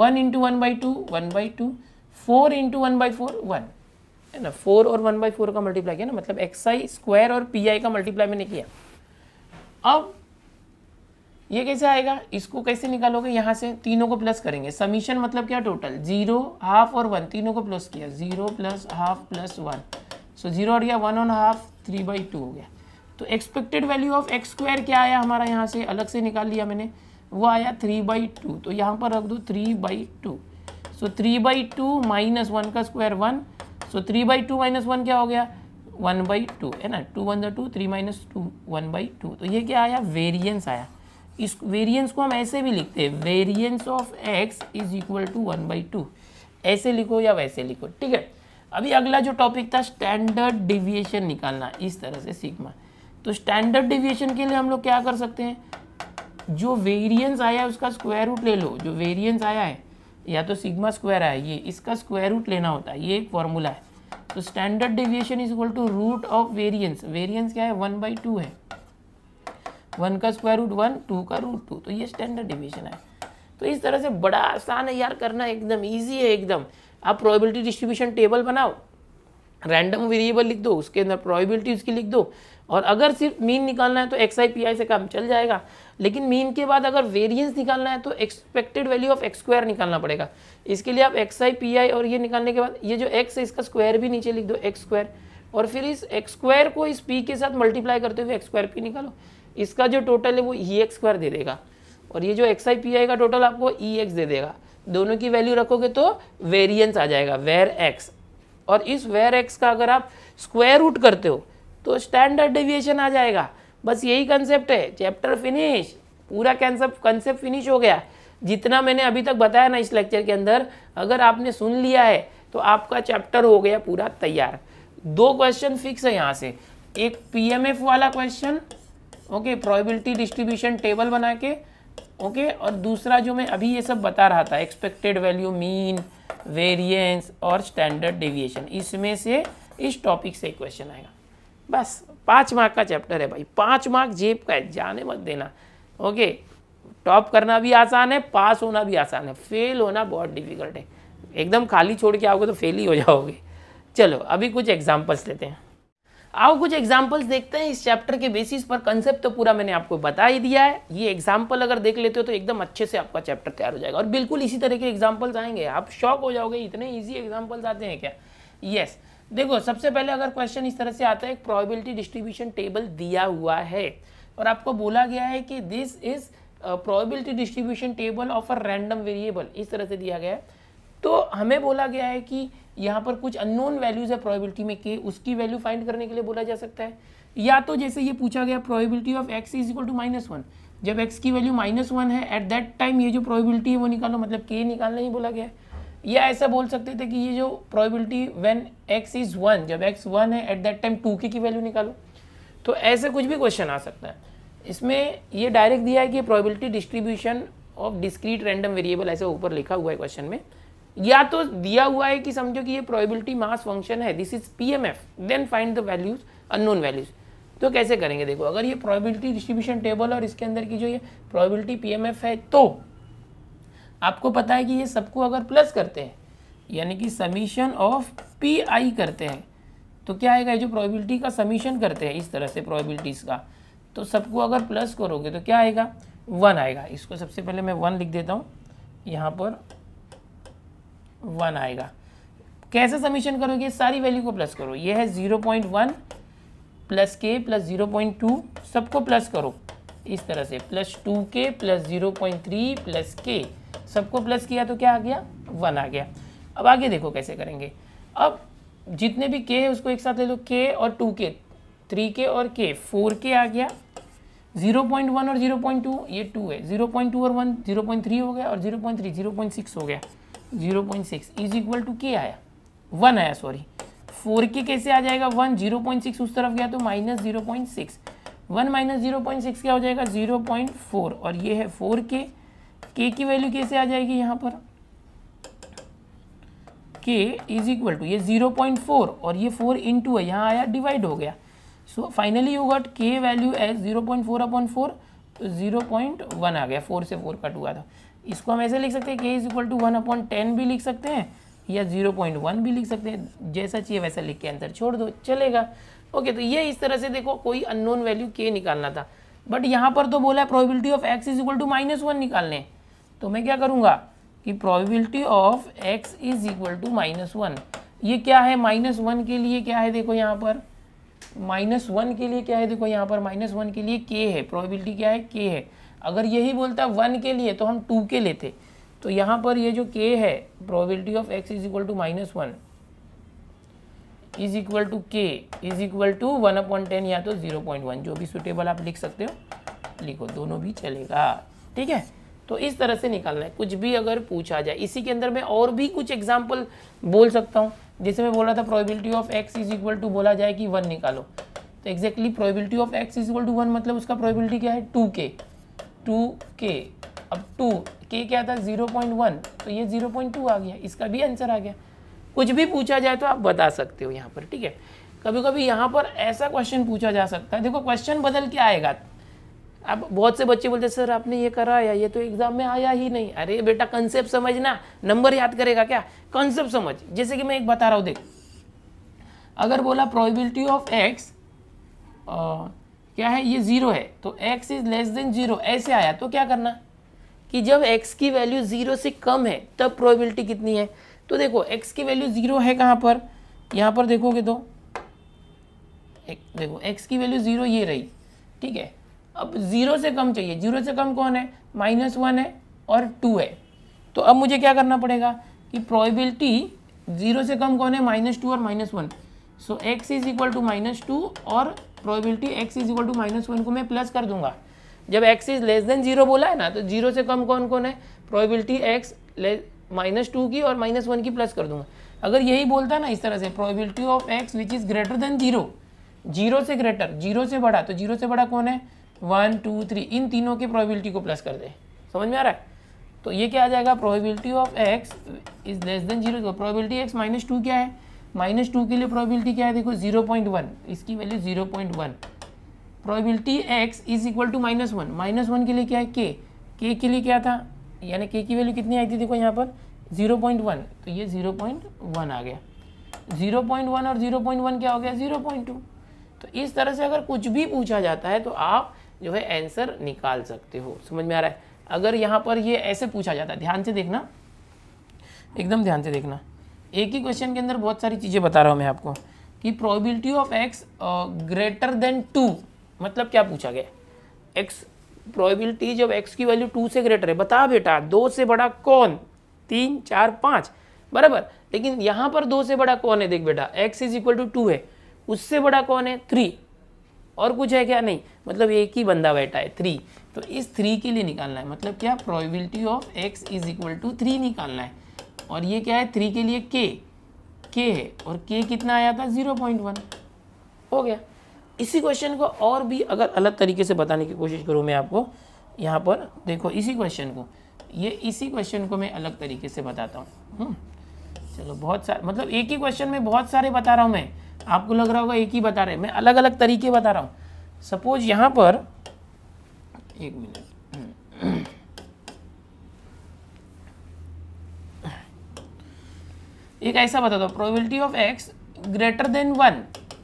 one into one by two one by two four into one by four one है ना फोर और वन बाई फोर का मल्टीप्लाई किया ना मतलब एक्स आई स्क्वायर और पी आई का मल्टीप्लाई मैंने किया अब ये कैसे आएगा इसको कैसे निकालोगे यहाँ से तीनों को प्लस करेंगे समीशन मतलब क्या टोटल जीरो हाफ और वन तीनों को प्लस किया zero plus half plus one so zero और गया वन और हाफ थ्री बाई टू हो गया तो expected value of x square क्या आया हमारा यहाँ से अलग से निकाल लिया मैंने वो आया थ्री बाई टू तो यहाँ पर रख दो three by two so three by two minus one का square one so three by two minus one क्या हो गया वन बाई टू है ना two one the two three minus two one by two तो ये क्या आया वेरियंस आया इस वेरियंस को हम ऐसे भी लिखते हैं variance of x is equal to one by two ऐसे लिखो या वैसे लिखो ठीक है अभी अगला जो टॉपिक था स्टैंडर्ड डिविएशन निकालना इस तरह से सिग्मा तो स्टैंडर्ड डिविएशन के लिए हम लोग क्या कर सकते हैं जो वेरियंस आया है उसका स्क्वायर रूट ले लो जो वेरियंस आया है या तो सिग्मा स्क्वायर आया ये इसका स्क्वायर रूट लेना होता है ये एक फॉर्मूला है तो standard deviation is equal to root of variance variance क्या है वन बाई टू है वन का स्क्वायर रूट वन टू का रूट टू तो ये स्टैंडर्ड डिविएशन है तो इस तरह से बड़ा आसान है यार करना एकदम ईजी है एकदम आप प्रोबेबिलिटी डिस्ट्रीब्यूशन टेबल बनाओ रैंडम वेरिएबल लिख दो उसके अंदर प्रोबेबिलिटी उसकी लिख दो और अगर सिर्फ मीन निकालना है तो एक्स आई पी आई से काम चल जाएगा लेकिन मीन के बाद अगर वेरिएंस निकालना है तो expected value of x square निकालना पड़ेगा इसके लिए आप एक्स आई पी आई और ये निकालने के बाद ये जो एक्स है इसका स्क्वायर भी नीचे लिख दो एक्स स्क्वायर और फिर इस एक्स स्क्वायर को इस पी के साथ मल्टीप्लाई करते हुए एक्स स्क्वायर पी निकालो इसका जो टोटल है वो ई एक्स स्क्वायर दे देगा और ये जो एक्स आई पी आई का टोटल आपको ई e एक्स दे देगा दोनों की वैल्यू रखोगे तो वेरियंस आ जाएगा वेर एक्स और इस वेर एक्स का अगर आप स्क्वायर रूट करते हो तो स्टैंडर्ड डेविएशन आ जाएगा बस यही कंसेप्ट है चैप्टर फिनिश पूरा कंसेप्ट कंसेप्ट फिनिश हो गया जितना मैंने अभी तक बताया ना इस लेक्चर के अंदर अगर आपने सुन लिया है तो आपका चैप्टर हो गया पूरा तैयार दो क्वेश्चन फिक्स है यहाँ से एक पी वाला question okay probability distribution table बना के ओके और दूसरा जो मैं अभी ये सब बता रहा था एक्सपेक्टेड वैल्यू मीन वेरिएंस और स्टैंडर्ड डेविएशन इसमें से इस टॉपिक से क्वेश्चन आएगा बस पाँच मार्क का चैप्टर है भाई पाँच मार्क जेब का है जाने मत देना ओके टॉप करना भी आसान है पास होना भी आसान है फेल होना बहुत डिफिकल्ट है एकदम खाली छोड़ के आओगे तो फेल ही हो जाओगे चलो अभी कुछ एग्जाम्पल्स लेते हैं आओ कुछ एग्जाम्पल्स देखते हैं इस चैप्टर के बेसिस पर कंसेप्ट तो पूरा मैंने आपको बता ही दिया है ये एग्जाम्पल अगर देख लेते हो तो एकदम अच्छे से आपका चैप्टर तैयार हो जाएगा और बिल्कुल इसी तरह के एग्जाम्पल्स आएंगे आप शॉक हो जाओगे इतने ईजी एग्जाम्पल्स आते हैं क्या यस yes. देखो सबसे पहले अगर क्वेश्चन इस तरह से आता है एक प्रोबेबिलिटी डिस्ट्रीब्यूशन टेबल दिया हुआ है और आपको बोला गया है कि this is probability distribution table of a random variable इस तरह से दिया गया है तो हमें बोला गया है कि यहाँ पर कुछ अननोन वैल्यूज है प्रोबेबिलिटी में के उसकी वैल्यू फाइंड करने के लिए बोला जा सकता है या तो जैसे ये पूछा गया probability of x is equal to minus one जब एक्स की वैल्यू माइनस वन है एट दैट टाइम ये जो प्रोबेबिलिटी है वो निकालो मतलब के निकालना ही बोला गया है या ऐसा बोल सकते थे कि ये जो probability when x is one जब एक्स वन है एट दैट टाइम टू की की वैल्यू निकालो तो ऐसे कुछ भी क्वेश्चन आ सकता है इसमें ये डायरेक्ट दिया है कि probability distribution of discrete random variable ऐसे ऊपर लिखा हुआ है क्वेश्चन में या तो दिया हुआ है कि समझो कि ये प्रोबेबिलिटी मास फंक्शन है this is P M F then find the values unknown values तो कैसे करेंगे देखो अगर ये प्रोबेबिलिटी डिस्ट्रीब्यूशन टेबल और इसके अंदर की जो ये प्रोबेबिलिटी पी एम एफ है तो आपको पता है कि ये सबको अगर प्लस करते हैं यानी कि समीशन ऑफ पी आई करते हैं तो क्या आएगा जो प्रोबेबिलिटी का समीशन करते हैं इस तरह से प्रोबेबिलिटीज़ का तो सबको अगर प्लस करोगे तो क्या आएगा वन आएगा इसको सबसे पहले मैं वन लिख देता हूँ यहाँ पर वन आएगा कैसे समीशन करोगे सारी वैल्यू को प्लस करो ये है zero point one plus k plus zero point two सबको प्लस करो इस तरह से plus two k plus zero point three plus k सबको प्लस किया तो क्या आ गया वन आ गया अब आगे देखो कैसे करेंगे अब जितने भी के है उसको एक साथ ले लो के और टू के थ्री के और के फोर के आ गया जीरो पॉइंट वन और जीरो पॉइंट टू ये टू है जीरो पॉइंट टू और वन जीरो पॉइंट थ्री हो गया और zero point three zero point six हो गया zero point six is equal to k आया वन आया सॉरी फोर के कैसे आ जाएगा वन जीरो पॉइंट सिक्स उस तरफ गया तो minus zero point six one minus zero point six क्या हो जाएगा जीरो पॉइंट फोर और ये है फोर के के की वैल्यू कैसे आ जाएगी यहाँ पर के इज इक्वल टू ये जीरो पॉइंट फोर और ये फोर इन टू है यहाँ आया डिवाइड हो गया so finally you got k value as zero point four upon four तो जीरो पॉइंट वन आ गया फोर से फोर कट हुआ था इसको हम ऐसे लिख सकते हैं k is equal to one upon ten भी लिख सकते हैं या जीरो पॉइंट वन भी लिख सकते हैं जैसा चाहिए वैसा लिख के आंसर छोड़ दो चलेगा ओके तो ये इस तरह से देखो कोई अननोन वैल्यू के निकालना था बट यहाँ पर तो बोला है probability of x is equal to minus one निकालने हैं तो मैं क्या करूँगा कि probability of x is equal to minus one ये क्या है माइनस वन के लिए क्या है देखो यहाँ पर माइनस वन के लिए क्या है देखो यहाँ पर माइनस वन के लिए के है प्रोबेबिलिटी क्या है के है अगर यही बोलता वन के लिए तो हम टू के लेते तो यहाँ पर ये जो के है probability of x is equal to minus one is equal to k is equal to one upon ten या तो ज़ीरो पॉइंट वन जो भी सुटेबल आप लिख सकते हो लिखो दोनों भी चलेगा ठीक है तो इस तरह से निकालना है कुछ भी अगर पूछा जाए इसी के अंदर मैं और भी कुछ एग्जाम्पल बोल सकता हूँ जैसे मैं बोल रहा था probability of x is equal to बोला जाए कि वन निकालो तो exactly probability of x is equal to one मतलब उसका प्रोबेबिलिटी क्या है टू के टू के अब टू के क्या था जीरो पॉइंट वन तो ये जीरो पॉइंट टू आ गया इसका भी आंसर आ गया कुछ भी पूछा जाए तो आप बता सकते हो यहाँ पर ठीक है कभी कभी यहाँ पर ऐसा क्वेश्चन पूछा जा सकता है देखो क्वेश्चन बदल के आएगा अब बहुत से बच्चे बोलते सर आपने ये करा या ये तो एग्ज़ाम में आया ही नहीं अरे बेटा कंसेप्ट समझना नंबर याद करेगा क्या कंसेप्ट समझ जैसे कि मैं एक बता रहा हूँ देख अगर बोला प्रोबेबिलिटी ऑफ एक्स क्या है ये ज़ीरो है तो x is less than zero ऐसे आया तो क्या करना कि जब एक्स की वैल्यू ज़ीरो से कम है तब प्रोबेबिलिटी कितनी है तो देखो एक्स की वैल्यू ज़ीरो है कहाँ पर यहाँ पर देखोगे तो एक देखो एक्स की वैल्यू ज़ीरो ये रही ठीक है अब ज़ीरो से कम चाहिए ज़ीरो से कम कौन है माइनस वन है और टू है तो अब मुझे क्या करना पड़ेगा कि प्रोबेबिलिटी ज़ीरो से कम कौन है माइनस टू और minus one so x is equal to minus two और probability x is equal to minus one को मैं प्लस कर दूंगा जब x is less than zero बोला है ना तो जीरो से कम कौन कौन है प्रोबेबिलिटी एक्स माइनस टू की और माइनस वन की प्लस कर दूंगा अगर यही बोलता ना इस तरह से probability of x which is greater than zero zero से ग्रेटर जीरो से बड़ा तो जीरो से बड़ा कौन है वन टू थ्री इन तीनों की प्रोबेबिलिटी को प्लस कर दे समझ में आ रहा है तो ये क्या आ जाएगा probability of x is less than zero probability x minus two क्या है माइनस टू के लिए प्रोबेबिलिटी क्या है देखो जीरो पॉइंट वन इसकी value zero point one probability x is equal to minus one minus one के लिए क्या है के के के लिए क्या था यानी के की वैल्यू कितनी आई थी देखो यहाँ पर जीरो पॉइंट वन तो ये जीरो पॉइंट वन आ गया जीरो पॉइंट वन और जीरो पॉइंट वन क्या हो गया जीरो पॉइंट टू तो इस तरह से अगर कुछ भी पूछा जाता है तो आप जो है आंसर निकाल सकते हो समझ में आ रहा है अगर यहाँ पर ये ऐसे पूछा जाता है ध्यान से देखना एकदम ध्यान से देखना एक ही क्वेश्चन के अंदर बहुत सारी चीज़ें बता रहा हूँ मैं आपको कि probability of x greater than two मतलब क्या पूछा गया एक्स प्रॉबिलिटी जब एक्स की वैल्यू टू से ग्रेटर है बता बेटा दो से बड़ा कौन तीन चार पाँच बराबर लेकिन यहाँ पर दो से बड़ा कौन है देख बेटा x is equal to two है उससे बड़ा कौन है थ्री और कुछ है क्या नहीं मतलब एक ही बंदा बैठा है थ्री तो इस थ्री के लिए निकालना है मतलब क्या probability of x is equal to three निकालना है और ये क्या है थ्री के लिए के के है और के कितना आया था ज़ीरो पॉइंट वन हो गया इसी क्वेश्चन को और भी अगर अलग तरीके से बताने की कोशिश करूँ मैं आपको यहाँ पर देखो इसी क्वेश्चन को ये इसी क्वेश्चन को मैं अलग तरीके से बताता हूँ हम्म, चलो बहुत सारे मतलब एक ही क्वेश्चन में बहुत सारे बता रहा हूँ मैं आपको लग रहा होगा एक ही बता रहे हैं मैं अलग अलग तरीके बता रहा हूँ सपोज यहाँ पर एक मिनट एक ऐसा बता दो probability of x greater than one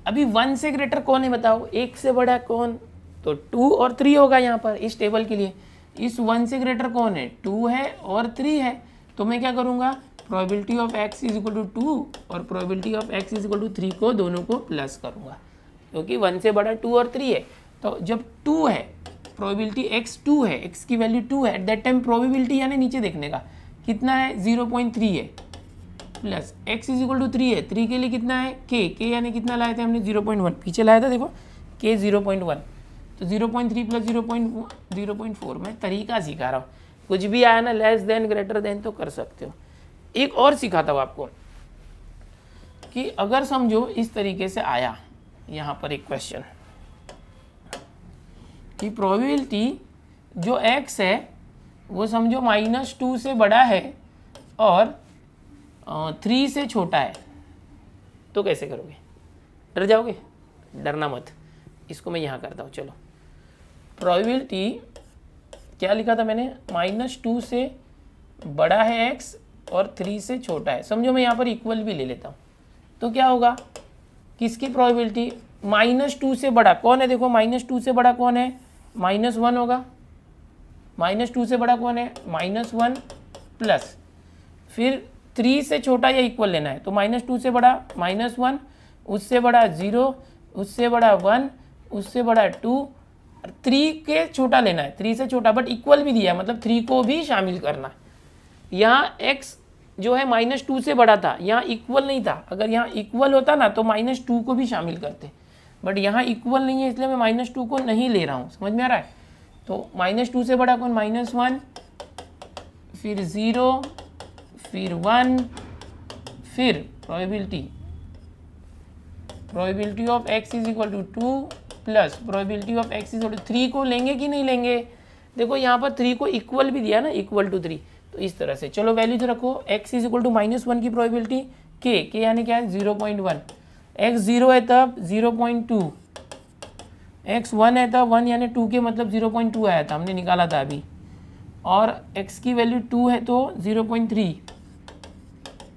अभी वन से ग्रेटर कौन है बताओ एक से बड़ा कौन तो टू और थ्री होगा यहाँ पर इस टेबल के लिए इस वन से ग्रेटर कौन है टू है और थ्री है तो मैं क्या करूँगा probability of x is equal to two और probability of x is equal to three को दोनों को प्लस करूँगा क्योंकि वन से बड़ा टू और थ्री है तो जब टू है प्रोबेबिलिटी एक्स टू है एक्स की वैल्यू टू है एट दैट टाइम प्रोबेबिलिटी यानी नीचे देखने का कितना है जीरो पॉइंट थ्री है plus x is equal to three है थ्री के लिए कितना है के के यानी कितना लाए थे हमने जीरो पॉइंट वन पीछे लाया था देखो के जीरो पॉइंट वन तो zero point three plus zero point zero point four मैं तरीका सिखा रहा हूँ कुछ भी आया ना लेस देन ग्रेटर देन तो कर सकते हो एक और सिखाता हूँ आपको कि अगर समझो इस तरीके से आया यहाँ पर एक क्वेश्चन कि प्रोबेबिलिटी जो एक्स है वो समझो माइनस टू से बड़ा है और थ्री से छोटा है तो कैसे करोगे डर जाओगे डरना मत इसको मैं यहाँ करता हूँ चलो प्रोबेबिलिटी क्या लिखा था मैंने माइनस टू से बड़ा है एक्स और थ्री से छोटा है समझो मैं यहाँ पर इक्वल भी ले लेता हूँ तो क्या होगा किसकी प्रोबेबिलिटी माइनस टू से बड़ा कौन है देखो माइनस टू से बड़ा कौन है माइनस वन होगा माइनस टू से बड़ा कौन है माइनस वन प्लस फिर थ्री से छोटा या इक्वल लेना है तो माइनस टू से बड़ा माइनस वन उससे बड़ा ज़ीरो उससे बड़ा वन उससे बड़ा टू थ्री के छोटा लेना है थ्री से छोटा बट इक्वल भी दिया मतलब थ्री को भी शामिल करना यहाँ एक्स जो है माइनस टू से बड़ा था यहाँ इक्वल नहीं था अगर यहाँ इक्वल होता ना तो माइनस टू को भी शामिल करते बट यहाँ इक्वल नहीं है इसलिए मैं माइनस टू को नहीं ले रहा हूँ समझ में आ रहा है तो माइनस टू से बड़ा कौन माइनस वन फिर ज़ीरो फिर वन फिर probability probability of x is equal to two plus probability of x is equal to three को लेंगे कि नहीं लेंगे देखो यहाँ पर थ्री को इक्वल भी दिया ना इक्वल टू थ्री तो इस तरह से चलो वैल्यूज रखो x is equal to minus one की प्रोबेबिलिटी k k यानी क्या है zero point one x zero है तब zero point two x one है तब वन यानी टू के मतलब जीरो पॉइंट टू आया था हमने निकाला था अभी और x की वैल्यू टू है तो ज़ीरो पॉइंट थ्री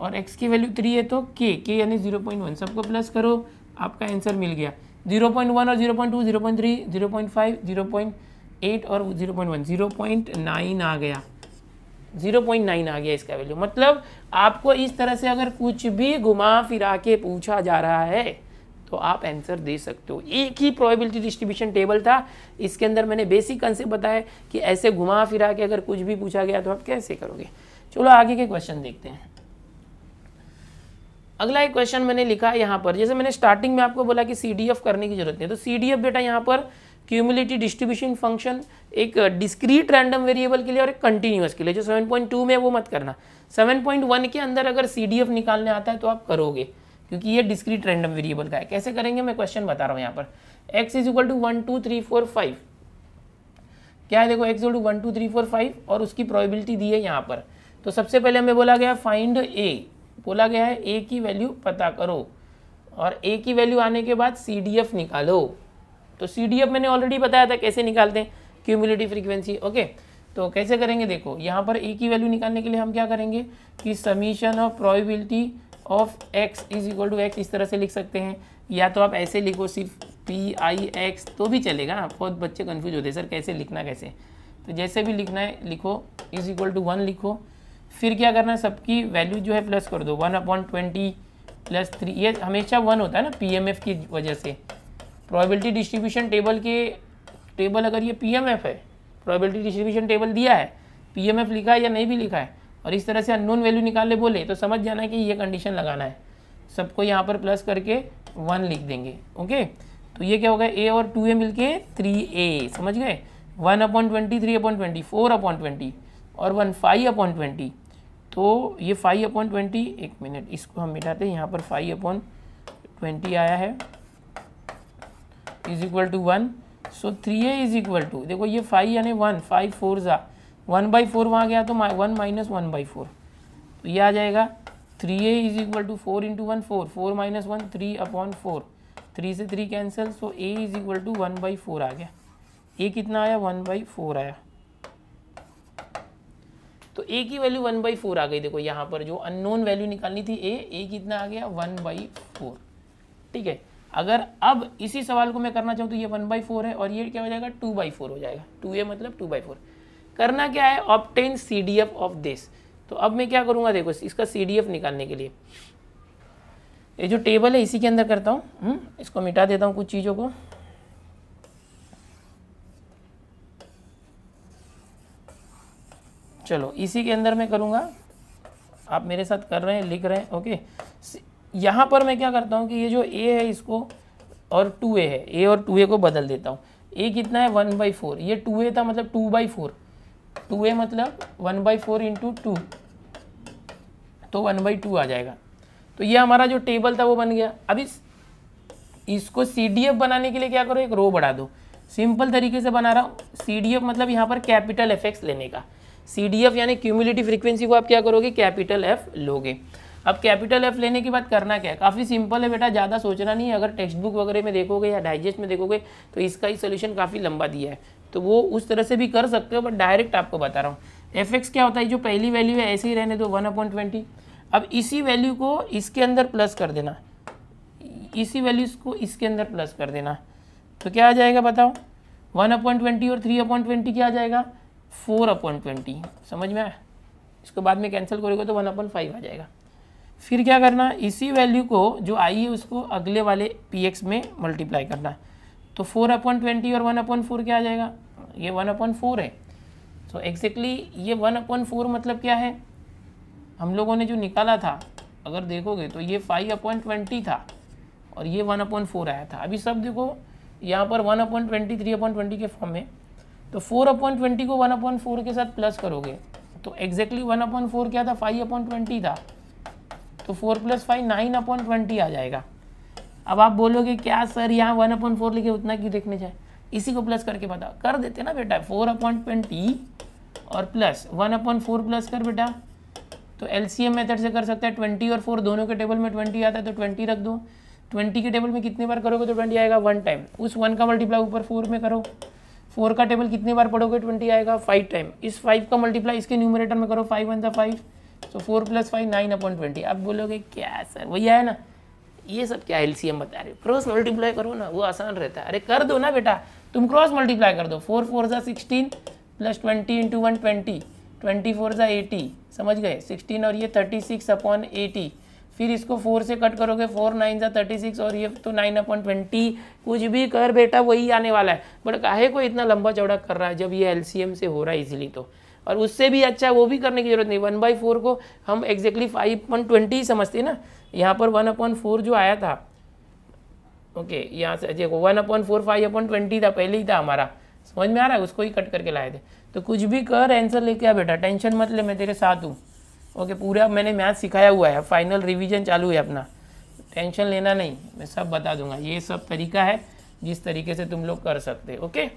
और x की वैल्यू थ्री है तो k k यानी जीरो पॉइंट वन सबको प्लस करो आपका आंसर मिल गया जीरो पॉइंट वन और zero point two zero point three zero point five zero point eight और zero point one zero point nine आ गया जीरो पॉइंट नाइन आ गया इसका वैल्यू मतलब आपको इस तरह से अगर कुछ भी घुमा फिरा के पूछा जा रहा है तो आप आंसर दे सकते हो एक ही प्रोबेबिलिटी डिस्ट्रीब्यूशन टेबल था इसके अंदर मैंने बेसिक कंसेप्ट बताया कि ऐसे घुमा फिरा के अगर कुछ भी पूछा गया तो आप कैसे करोगे चलो आगे के क्वेश्चन देखते हैं अगला एक क्वेश्चन मैंने लिखा है यहाँ पर जैसे मैंने स्टार्टिंग में आपको बोला कि सी करने की जरूरत नहीं है तो सी बेटा यहाँ पर क्यूमुलेटिव डिस्ट्रीब्यूशन फंक्शन एक डिस्क्रीट रैंडम वेरिएबल के लिए और एक कंटिन्यूस के लिए जो 7.2 में है वो मत करना 7.1 के अंदर अगर सी निकालने आता है तो आप करोगे क्योंकि ये डिस्क्रीट रैंडम वेरिएबल का है कैसे करेंगे मैं क्वेश्चन बता रहा हूँ यहाँ पर x is equal to one two three four five क्या है देखो x equal to one two three four five और उसकी प्रोबेबिलिटी दी है यहाँ पर तो सबसे पहले हमें बोला गया फाइंड ए बोला गया है ए की वैल्यू पता करो और ए की वैल्यू आने के बाद सी निकालो तो सी मैंने ऑलरेडी बताया था कैसे निकालते हैं क्यूमुलेटिव फ्रीक्वेंसी ओके तो कैसे करेंगे देखो यहाँ पर ए की वैल्यू निकालने के लिए हम क्या करेंगे कि summation of probability of x is equal to x इस तरह से लिख सकते हैं या तो आप ऐसे लिखो सिर्फ पी आई एक्स तो भी चलेगा बहुत बच्चे कन्फ्यूज होते हैं सर कैसे लिखना कैसे तो जैसे भी लिखना है लिखो इज इक्वल टू वन लिखो फिर क्या करना है सबकी वैल्यू जो है प्लस कर दो one upon twenty plus three ये हमेशा वन होता है ना पी एम एफ की वजह से प्रोबेबिलिटी डिस्ट्रीब्यूशन टेबल के टेबल अगर ये पीएमएफ है प्रोबेबिलिटी डिस्ट्रीब्यूशन टेबल दिया है पीएमएफ लिखा है या नहीं भी लिखा है और इस तरह से अननोन वैल्यू निकाले बोले तो समझ जाना है कि ये कंडीशन लगाना है सबको यहाँ पर प्लस करके वन लिख देंगे ओके तो ये क्या होगा ए और टू ए मिल के थ्री ए समझ गए one upon twenty three upon twenty four upon twenty और वन फाइव अपॉइंट ट्वेंटी तो ये फाइव अपॉइंट ट्वेंटी एक मिनट इसको हम मिटाते हैं यहाँ पर फाइव अपॉइंट ट्वेंटी आया है is equal to one so three a is equal to देखो ये फाइव यानी वन फाइव फोर ज़ा वन बाई फोर वहाँ गया तो one minus one by four तो ये आ जाएगा three a is equal to four into one four four minus one three upon four three से three cancel so a is equal to one by four आ गया ए कितना आया वन बाई फोर आया तो ए की वैल्यू वन बाई फोर आ गई देखो यहाँ पर जो अननोन वैल्यू निकालनी थी ए ए कितना आ गया वन बाई फोर ठीक है अगर अब इसी सवाल को मैं करना चाहूँ तो ये वन बाई फोर है और ये क्या हो जाएगा टू बाई फोर हो जाएगा टू ए मतलब टू बाई फोर करना क्या है obtain C D F of this तो अब मैं क्या करूँगा देखो इसका सी डी एफ निकालने के लिए ये जो टेबल है इसी के अंदर करता हूँ हम्म, इसको मिटा देता हूँ कुछ चीज़ों को चलो इसी के अंदर मैं करूँगा आप मेरे साथ कर रहे हैं लिख रहे हैं ओके यहाँ पर मैं क्या करता हूँ कि ये जो ए है इसको और टू ए है ए और टू ए को बदल देता हूँ ए कितना है वन बाई फोर ये टू ए था मतलब two by four two a मतलब one by four into two तो वन बाई टू आ जाएगा तो ये हमारा जो टेबल था वो बन गया अब इस इसको सी डी एफ बनाने के लिए क्या करो एक रो बढ़ा दो सिंपल तरीके से बना रहा हूँ सी डी एफ मतलब यहाँ पर कैपिटल एफ एक्स लेने का सी डी एफ यानी क्यूमुलेटिव फ्रिक्वेंसी को आप क्या करोगे कैपिटल एफ लोगे अब कैपिटल एफ लेने की बात करना क्या है काफ़ी सिंपल है बेटा ज़्यादा सोचना नहीं है अगर टेक्स्ट बुक वगैरह में देखोगे या डाइजेस्ट में देखोगे तो इसका ही सोल्यूशन काफ़ी लंबा दिया है तो वो उस तरह से भी कर सकते हो बट डायरेक्ट आपको बता रहा हूँ एफ क्या होता है जो पहली वैल्यू है ऐसे ही रहने दो वन अपॉइंट ट्वेंटी अब इसी वैल्यू को इसके अंदर प्लस कर देना इसी वैल्यू को इसके अंदर प्लस कर देना तो क्या आ जाएगा बताओ वन अपॉइंट ट्वेंटी और थ्री अपॉइंट ट्वेंटी क्या आ जाएगा फोर अपॉइंट ट्वेंटी समझ में आया इसको बाद में कैंसिल करोगे तो वन अपॉइंट फाइव आ जाएगा फिर क्या करना इसी वैल्यू को जो आई है उसको अगले वाले पी एक्स में मल्टीप्लाई करना है तो फोर अपॉन ट्वेंटी और वन अपॉन फोर क्या आ जाएगा ये वन अपॉन फोर है तो so एक्जैक्टली exactly ये वन अपॉन फोर मतलब क्या है हम लोगों ने जो निकाला था अगर देखोगे तो ये फाइव अपॉइंट ट्वेंटी था और ये वन अपॉइंट फोर आया था अभी सब देखो यहाँ पर one upon twenty three upon twenty के फॉर्म में तो फोर अपॉइंट ट्वेंटी को वन अपॉइंट फोर के साथ प्लस करोगे तो एग्जैक्टली वन अपॉइंट फोर क्या था फाइव अपॉइंट ट्वेंटी था तो four plus five nine upon twenty आ जाएगा अब आप बोलोगे क्या सर यहाँ वन अपॉइंट फोर लिखे उतना क्यों देखने जाए इसी को प्लस करके बताओ कर देते ना बेटा फोर अपॉइंट ट्वेंटी और plus one upon four plus कर बेटा तो एल सी एम मेथड से कर सकता है ट्वेंटी और फोर दोनों के टेबल में ट्वेंटी आता है तो ट्वेंटी रख दो ट्वेंटी के टेबल में कितनी बार करोगे तो ट्वेंटी आएगा वन टाइम उस वन का मल्टीप्लाई ऊपर फोर में करो फोर का टेबल कितनी बार पढ़ोगे ट्वेंटी आएगा फाइव टाइम इस फाइव का मल्टीप्लाई इसके न्यूमरेटर में करो फाइव वन था फाइव सो तो four plus five nine upon twenty आप बोलोगे क्या सर वही है ना ये सब क्या एल बता रहे हो क्रॉस मल्टीप्लाई करो ना वो आसान रहता है अरे कर दो ना बेटा तुम क्रॉस मल्टीप्लाई कर दो फोर फोर ज़ा sixteen plus twenty into one twenty twenty four ज़ा एटी समझ गए सिक्सटीन और ये थर्टी सिक्स अपॉन एटी फिर इसको फोर से कट करोगे फोर नाइन ज़ा थर्टी सिक्स और ये तो नाइन अपॉन ट्वेंटी कुछ भी कर बेटा वही आने वाला है बट काहे को इतना लंबा चौड़ा कर रहा है जब ये एल से हो रहा है इजिली तो और उससे भी अच्छा वो भी करने की जरूरत नहीं वन बाई फोर को हम एग्जैक्टली फाइव पॉइंट ट्वेंटी ही समझते ना यहाँ पर वन अपॉइंट फोर जो आया था ओके यहाँ से देखो one upon four five upon twenty था पहले ही था हमारा समझ में आ रहा है उसको ही कट करके लाए थे तो कुछ भी कर आंसर लेके आ बेटा टेंशन मत ले मैं तेरे साथ हूँ ओके पूरा मैंने मैथ सिखाया हुआ है फाइनल रिविजन चालू है अपना टेंशन लेना नहीं मैं सब बता दूंगा ये सब तरीका है जिस तरीके से तुम लोग कर सकते ओके okay?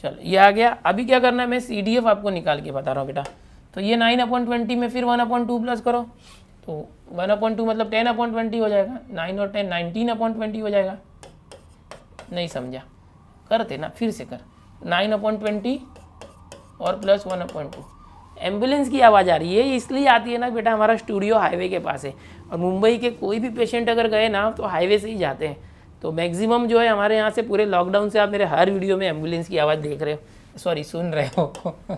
चलो ये आ गया अभी क्या करना है मैं सी डी एफ आपको निकाल के बता रहा हूँ बेटा तो ये नाइन अपॉइंट ट्वेंटी में फिर वन अपॉइंट टू प्लस करो तो वन अपॉइंट टू मतलब टेन अपॉइंट ट्वेंटी हो जाएगा नाइन और टेन नाइनटीन अपॉइंट ट्वेंटी हो जाएगा नहीं समझा करते ना फिर से कर नाइन अपॉइंट ट्वेंटी और plus one upon two ambulance की आवाज़ आ रही है इसलिए आती है ना बेटा हमारा स्टूडियो हाईवे के पास है और मुंबई के कोई भी पेशेंट अगर गए ना तो हाईवे से ही जाते हैं तो मैक्सिमम जो है हमारे यहाँ से पूरे लॉकडाउन से आप मेरे हर वीडियो में एम्बुलेंस की आवाज़ देख रहे हो सॉरी सुन रहे हो <laughs>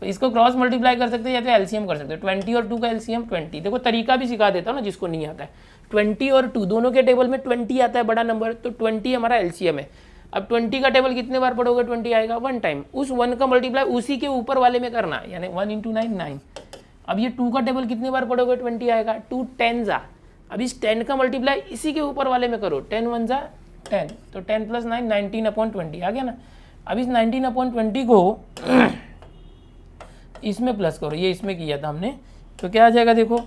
तो इसको क्रॉस मल्टीप्लाई तो कर सकते हो या तो एलसीएम कर सकते हो ट्वेंटी और टू का एलसीएम ट्वेंटी देखो तरीका भी सिखा देता हूँ ना जिसको नहीं आता है ट्वेंटी और टू दोनों के टेबल में ट्वेंटी आता है बड़ा नंबर तो ट्वेंटी हमारा एलसीएम है अब ट्वेंटी का टेबल कितने बार पढ़ोगे ट्वेंटी आएगा वन टाइम उस वन का मल्टीप्लाई उसी के ऊपर वाले में करना यानी वन इंटू नाइन नाइन अब ये टू का टेबल कितने बार पढ़ोगे ट्वेंटी आएगा टू टेन जा अब इस टेन का मल्टीप्लाई इसी के ऊपर वाले में करो टेन वन ज़ा टेन तो ten plus nine nineteen upon twenty आ गया ना अब इस नाइनटीन अपॉइंट ट्वेंटी को इसमें प्लस करो ये इसमें किया था हमने तो क्या आ जाएगा देखो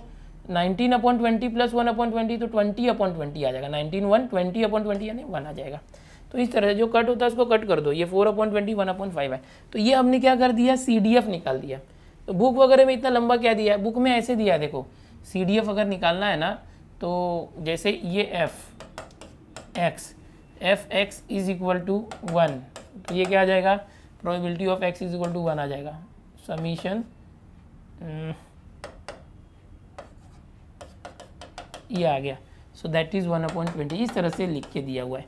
nineteen upon twenty plus one upon twenty तो ट्वेंटी अपॉइंट ट्वेंटी आ जाएगा nineteen one twenty upon twenty यानी वन आ जाएगा तो इस तरह से जो कट होता है उसको कट कर दो ये four upon twenty one upon five है तो ये हमने क्या कर दिया सी डी एफ निकाल दिया तो बुक वगैरह में इतना लंबा क्या दिया है बुक में ऐसे दिया है देखो सी डी एफ अगर निकालना है ना तो जैसे ये F x F x is equal to one तो ये क्या आ जाएगा probability of x is equal to one आ जाएगा समीशन mm, ये आ गया so that is one upon twenty इस तरह से लिख के दिया हुआ है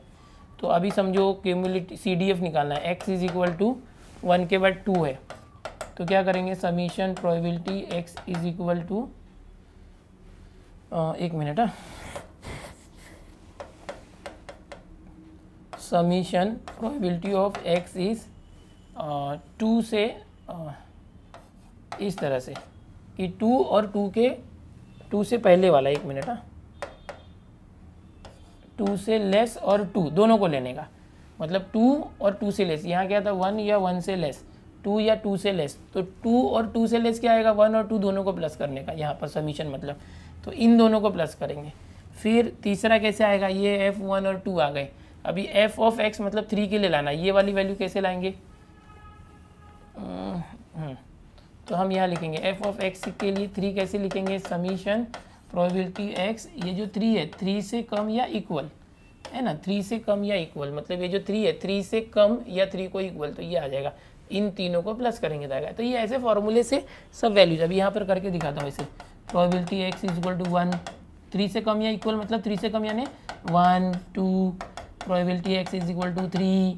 तो अभी समझो क्यूमुलेटिव सी डी एफ निकालना है x is equal to one के बाद टू है तो क्या करेंगे summation probability x is equal to एक मिनट है summation probability of x is two से इस तरह से कि टू और टू के टू से पहले वाला एक मिनट है हाँ। टू से लेस और टू दोनों को लेने का मतलब टू और टू से लेस यहाँ क्या था वन या वन से लेस टू या टू से लेस तो टू और टू से लेस क्या आएगा वन और टू दोनों को प्लस करने का यहाँ पर समीशन मतलब तो इन दोनों को प्लस करेंगे फिर तीसरा कैसे आएगा ये एफ़ वन और टू आ गए अभी एफ ऑफ एक्स मतलब थ्री के लिए लाना ये वाली वैल्यू कैसे लाएंगे हम्म। तो हम यहाँ लिखेंगे एफ ऑफ एक्स के लिए थ्री कैसे लिखेंगे समीशन प्रोबेबिलिटी एक्स ये जो थ्री है थ्री से कम या इक्वल है ना थ्री से कम या इक्वल मतलब ये जो थ्री है थ्री से कम या थ्री को इक्वल तो ये आ जाएगा इन तीनों को प्लस करेंगे जाएगा तो ये ऐसे फॉर्मूले से सब वैल्यूज अभी यहाँ पर करके दिखाता हूँ इसे probability x is equal to one three से कम या इक्वल मतलब थ्री से कम यानी one two probability x is equal to three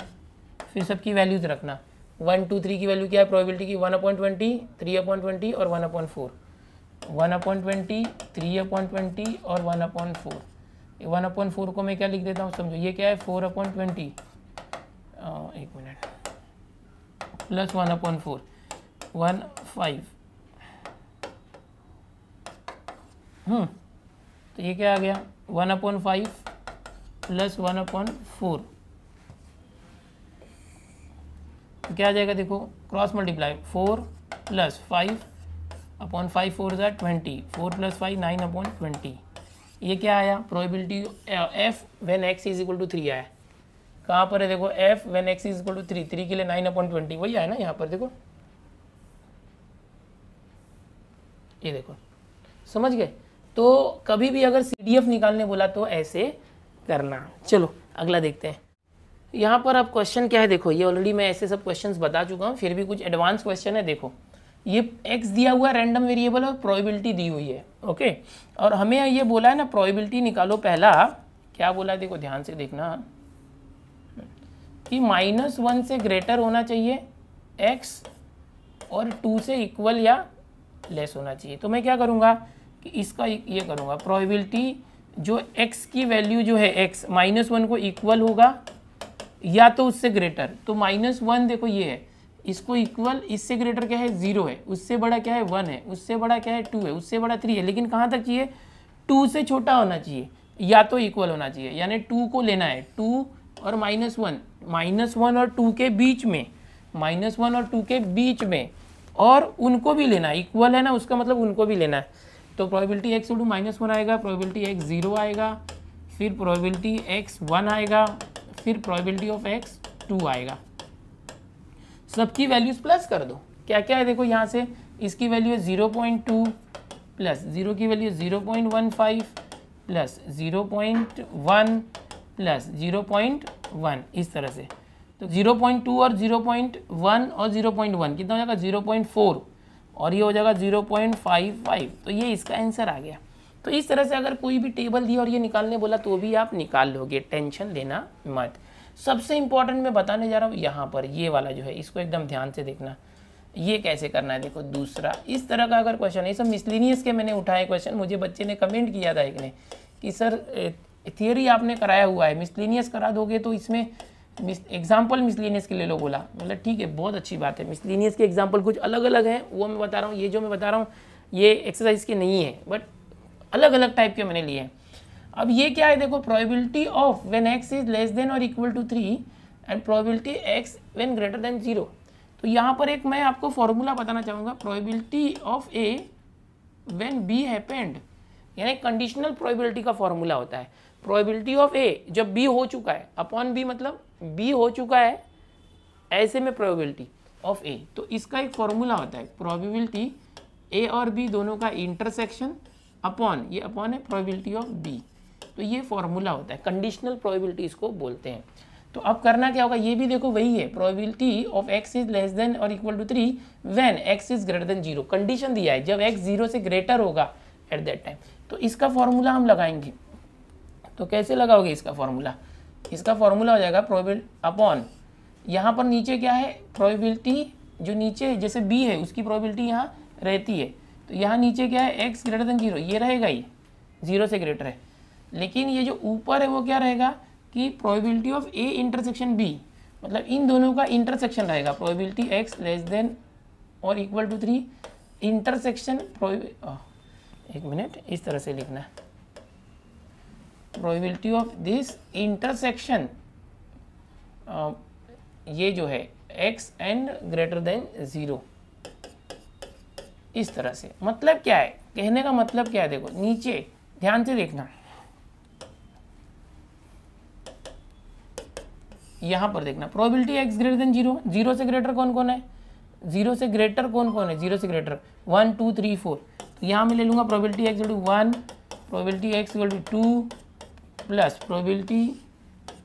फिर सबकी वैल्यूज रखना वन टू थ्री की वैल्यू क्या है प्रोबेबिलिटी की one upon twenty three upon twenty और one upon four one upon twenty three upon twenty और one upon four one upon four को मैं क्या लिख देता हूँ समझो ये क्या है फोर अपॉइंट ट्वेंटी एक minute plus one upon four one five hmm, तो ये क्या आ गया one upon five plus one upon four तो क्या आ जाएगा देखो cross multiply four plus five upon five four जै twenty four plus five nine upon twenty ये क्या आया probability F when x is equal to three आया कहाँ पर है देखो F when x is equal to three three के लिए नाइन अपॉइंट ट्वेंटी वही आया ना यहाँ पर देखो ये देखो समझ गए तो कभी भी अगर सी निकालने बोला तो ऐसे करना चलो अगला देखते हैं यहाँ पर अब क्वेश्चन क्या है देखो ये ऑलरेडी मैं ऐसे सब क्वेश्चन बता चुका हूँ फिर भी कुछ एडवांस क्वेश्चन है देखो ये x दिया हुआ रैंडम वेरिएबल और प्रोबेबिलिटी दी हुई है ओके और हमें ये बोला है ना प्रोबेबिलिटी निकालो पहला क्या बोला है देखो ध्यान से देखना कि माइनस वन से ग्रेटर होना चाहिए x और टू से इक्वल या लेस होना चाहिए तो मैं क्या करूँगा इसका ये करूँगा प्रोबेबिलिटी जो x की वैल्यू जो है x माइनस वन को इक्वल होगा या तो उससे ग्रेटर तो माइनस वन देखो ये है इसको इक्वल इससे ग्रेटर क्या है ज़ीरो है उससे बड़ा क्या है वन है उससे बड़ा क्या है टू है उससे बड़ा थ्री है लेकिन कहाँ तक चाहिए टू से छोटा होना चाहिए या तो इक्वल होना चाहिए यानी टू को लेना है टू और माइनस वन माइनस वन और टू के बीच में माइनस वन और टू के बीच में और उनको भी लेना है इक्वल है ना उसका मतलब उनको भी लेना है तो probability x two minus one आएगा प्रोबेबिलिटी एक्स ज़ीरो आएगा फिर प्रोबेबिलिटी एक्स वन आएगा फिर प्रोबेबिलिटी ऑफ एक्स टू आएगा सबकी वैल्यूज़ प्लस कर दो क्या क्या है देखो यहाँ से इसकी वैल्यू है zero point two plus zero की value zero point one five plus zero point one plus zero point one इस तरह से तो ज़ीरो पॉइंट टू और ज़ीरो पॉइंट वन और ज़ीरो पॉइंट वन कितना हो जाएगा ज़ीरो पॉइंट फोर और ये हो जाएगा जीरो पॉइंट फाइव फाइव तो ये इसका आंसर आ गया तो इस तरह से अगर कोई भी टेबल दिया और ये निकालने बोला तो भी आप निकाल लोगे टेंशन लेना मत सबसे इंपॉर्टेंट मैं बताने जा रहा हूँ यहाँ पर ये वाला जो है इसको एकदम ध्यान से देखना ये कैसे करना है देखो दूसरा इस तरह का अगर क्वेश्चन है सब मिसलिनियस के मैंने उठाए क्वेश्चन मुझे बच्चे ने कमेंट किया था एक ने कि सर थियोरी आपने कराया हुआ है मिसलिनियस करा दोगे तो इसमें मिस एग्जाम्पल मिसलिनियस के ले लो बोला मतलब ठीक है बहुत अच्छी बात है मिसलिनियस के एग्जाम्पल कुछ अलग अलग हैं वो मैं बता रहा हूँ ये जो मैं बता रहा हूँ ये एक्सरसाइज के नहीं है बट अलग अलग टाइप के मैंने लिए हैं अब ये क्या है देखो probability of when x is less than और equal to three and probability x when greater than zero तो यहाँ पर एक मैं आपको फॉर्मूला बताना चाहूँगा probability of A when B happened यानी कंडीशनल प्रोबेबिलिटी का फॉर्मूला होता है प्रोबेबिलिटी ऑफ ए जब बी हो चुका है अपॉन बी मतलब बी हो चुका है ऐसे में प्रोबेबिलिटी ऑफ ए तो इसका एक फॉर्मूला तो होता है प्रोबेबिलिटी ए और बी दोनों का इंटरसेक्शन अपॉन ये अपॉन है प्रोबेबिलिटी ऑफ बी तो ये फॉर्मूला होता है कंडीशनल प्रोबेबिलिटी इसको बोलते हैं तो अब करना क्या होगा ये भी देखो वही है probability of x is less than और equal to three when x is greater than zero condition दिया है जब एक्स जीरो से ग्रेटर होगा एट दैट टाइम तो इसका फॉर्मूला हम लगाएंगे तो कैसे लगाओगे इसका फॉर्मूला इसका फॉर्मूला हो जाएगा प्रोबेबिल अपॉन यहाँ पर नीचे क्या है प्रोबेबिलिटी जो नीचे जैसे बी है उसकी प्रोबेबिलिटी यहाँ रहती है तो यहाँ नीचे क्या है एक्स ग्रेटर देन जीरो ये रहेगा ही जीरो से ग्रेटर है लेकिन ये जो ऊपर है वो क्या रहेगा कि probability of A intersection B मतलब इन दोनों का इंटरसेक्शन रहेगा प्रोबेबिलिटी एक्स लेस देन और इक्वल टू थ्री इंटरसेक्शन एक मिनट इस तरह से लिखना है प्रोबेबिलिटी ऑफ दिस इंटरसेक्शन ये जो है x and greater than zero इस तरह से मतलब क्या है कहने का मतलब क्या है देखो नीचे ध्यान से देखना यहां पर देखना probability x greater than zero zero से ग्रेटर कौन कौन है जीरो से ग्रेटर कौन कौन है जीरो से greater one two three four तो में मैं ले लूंगा probability x one probability x two plus probability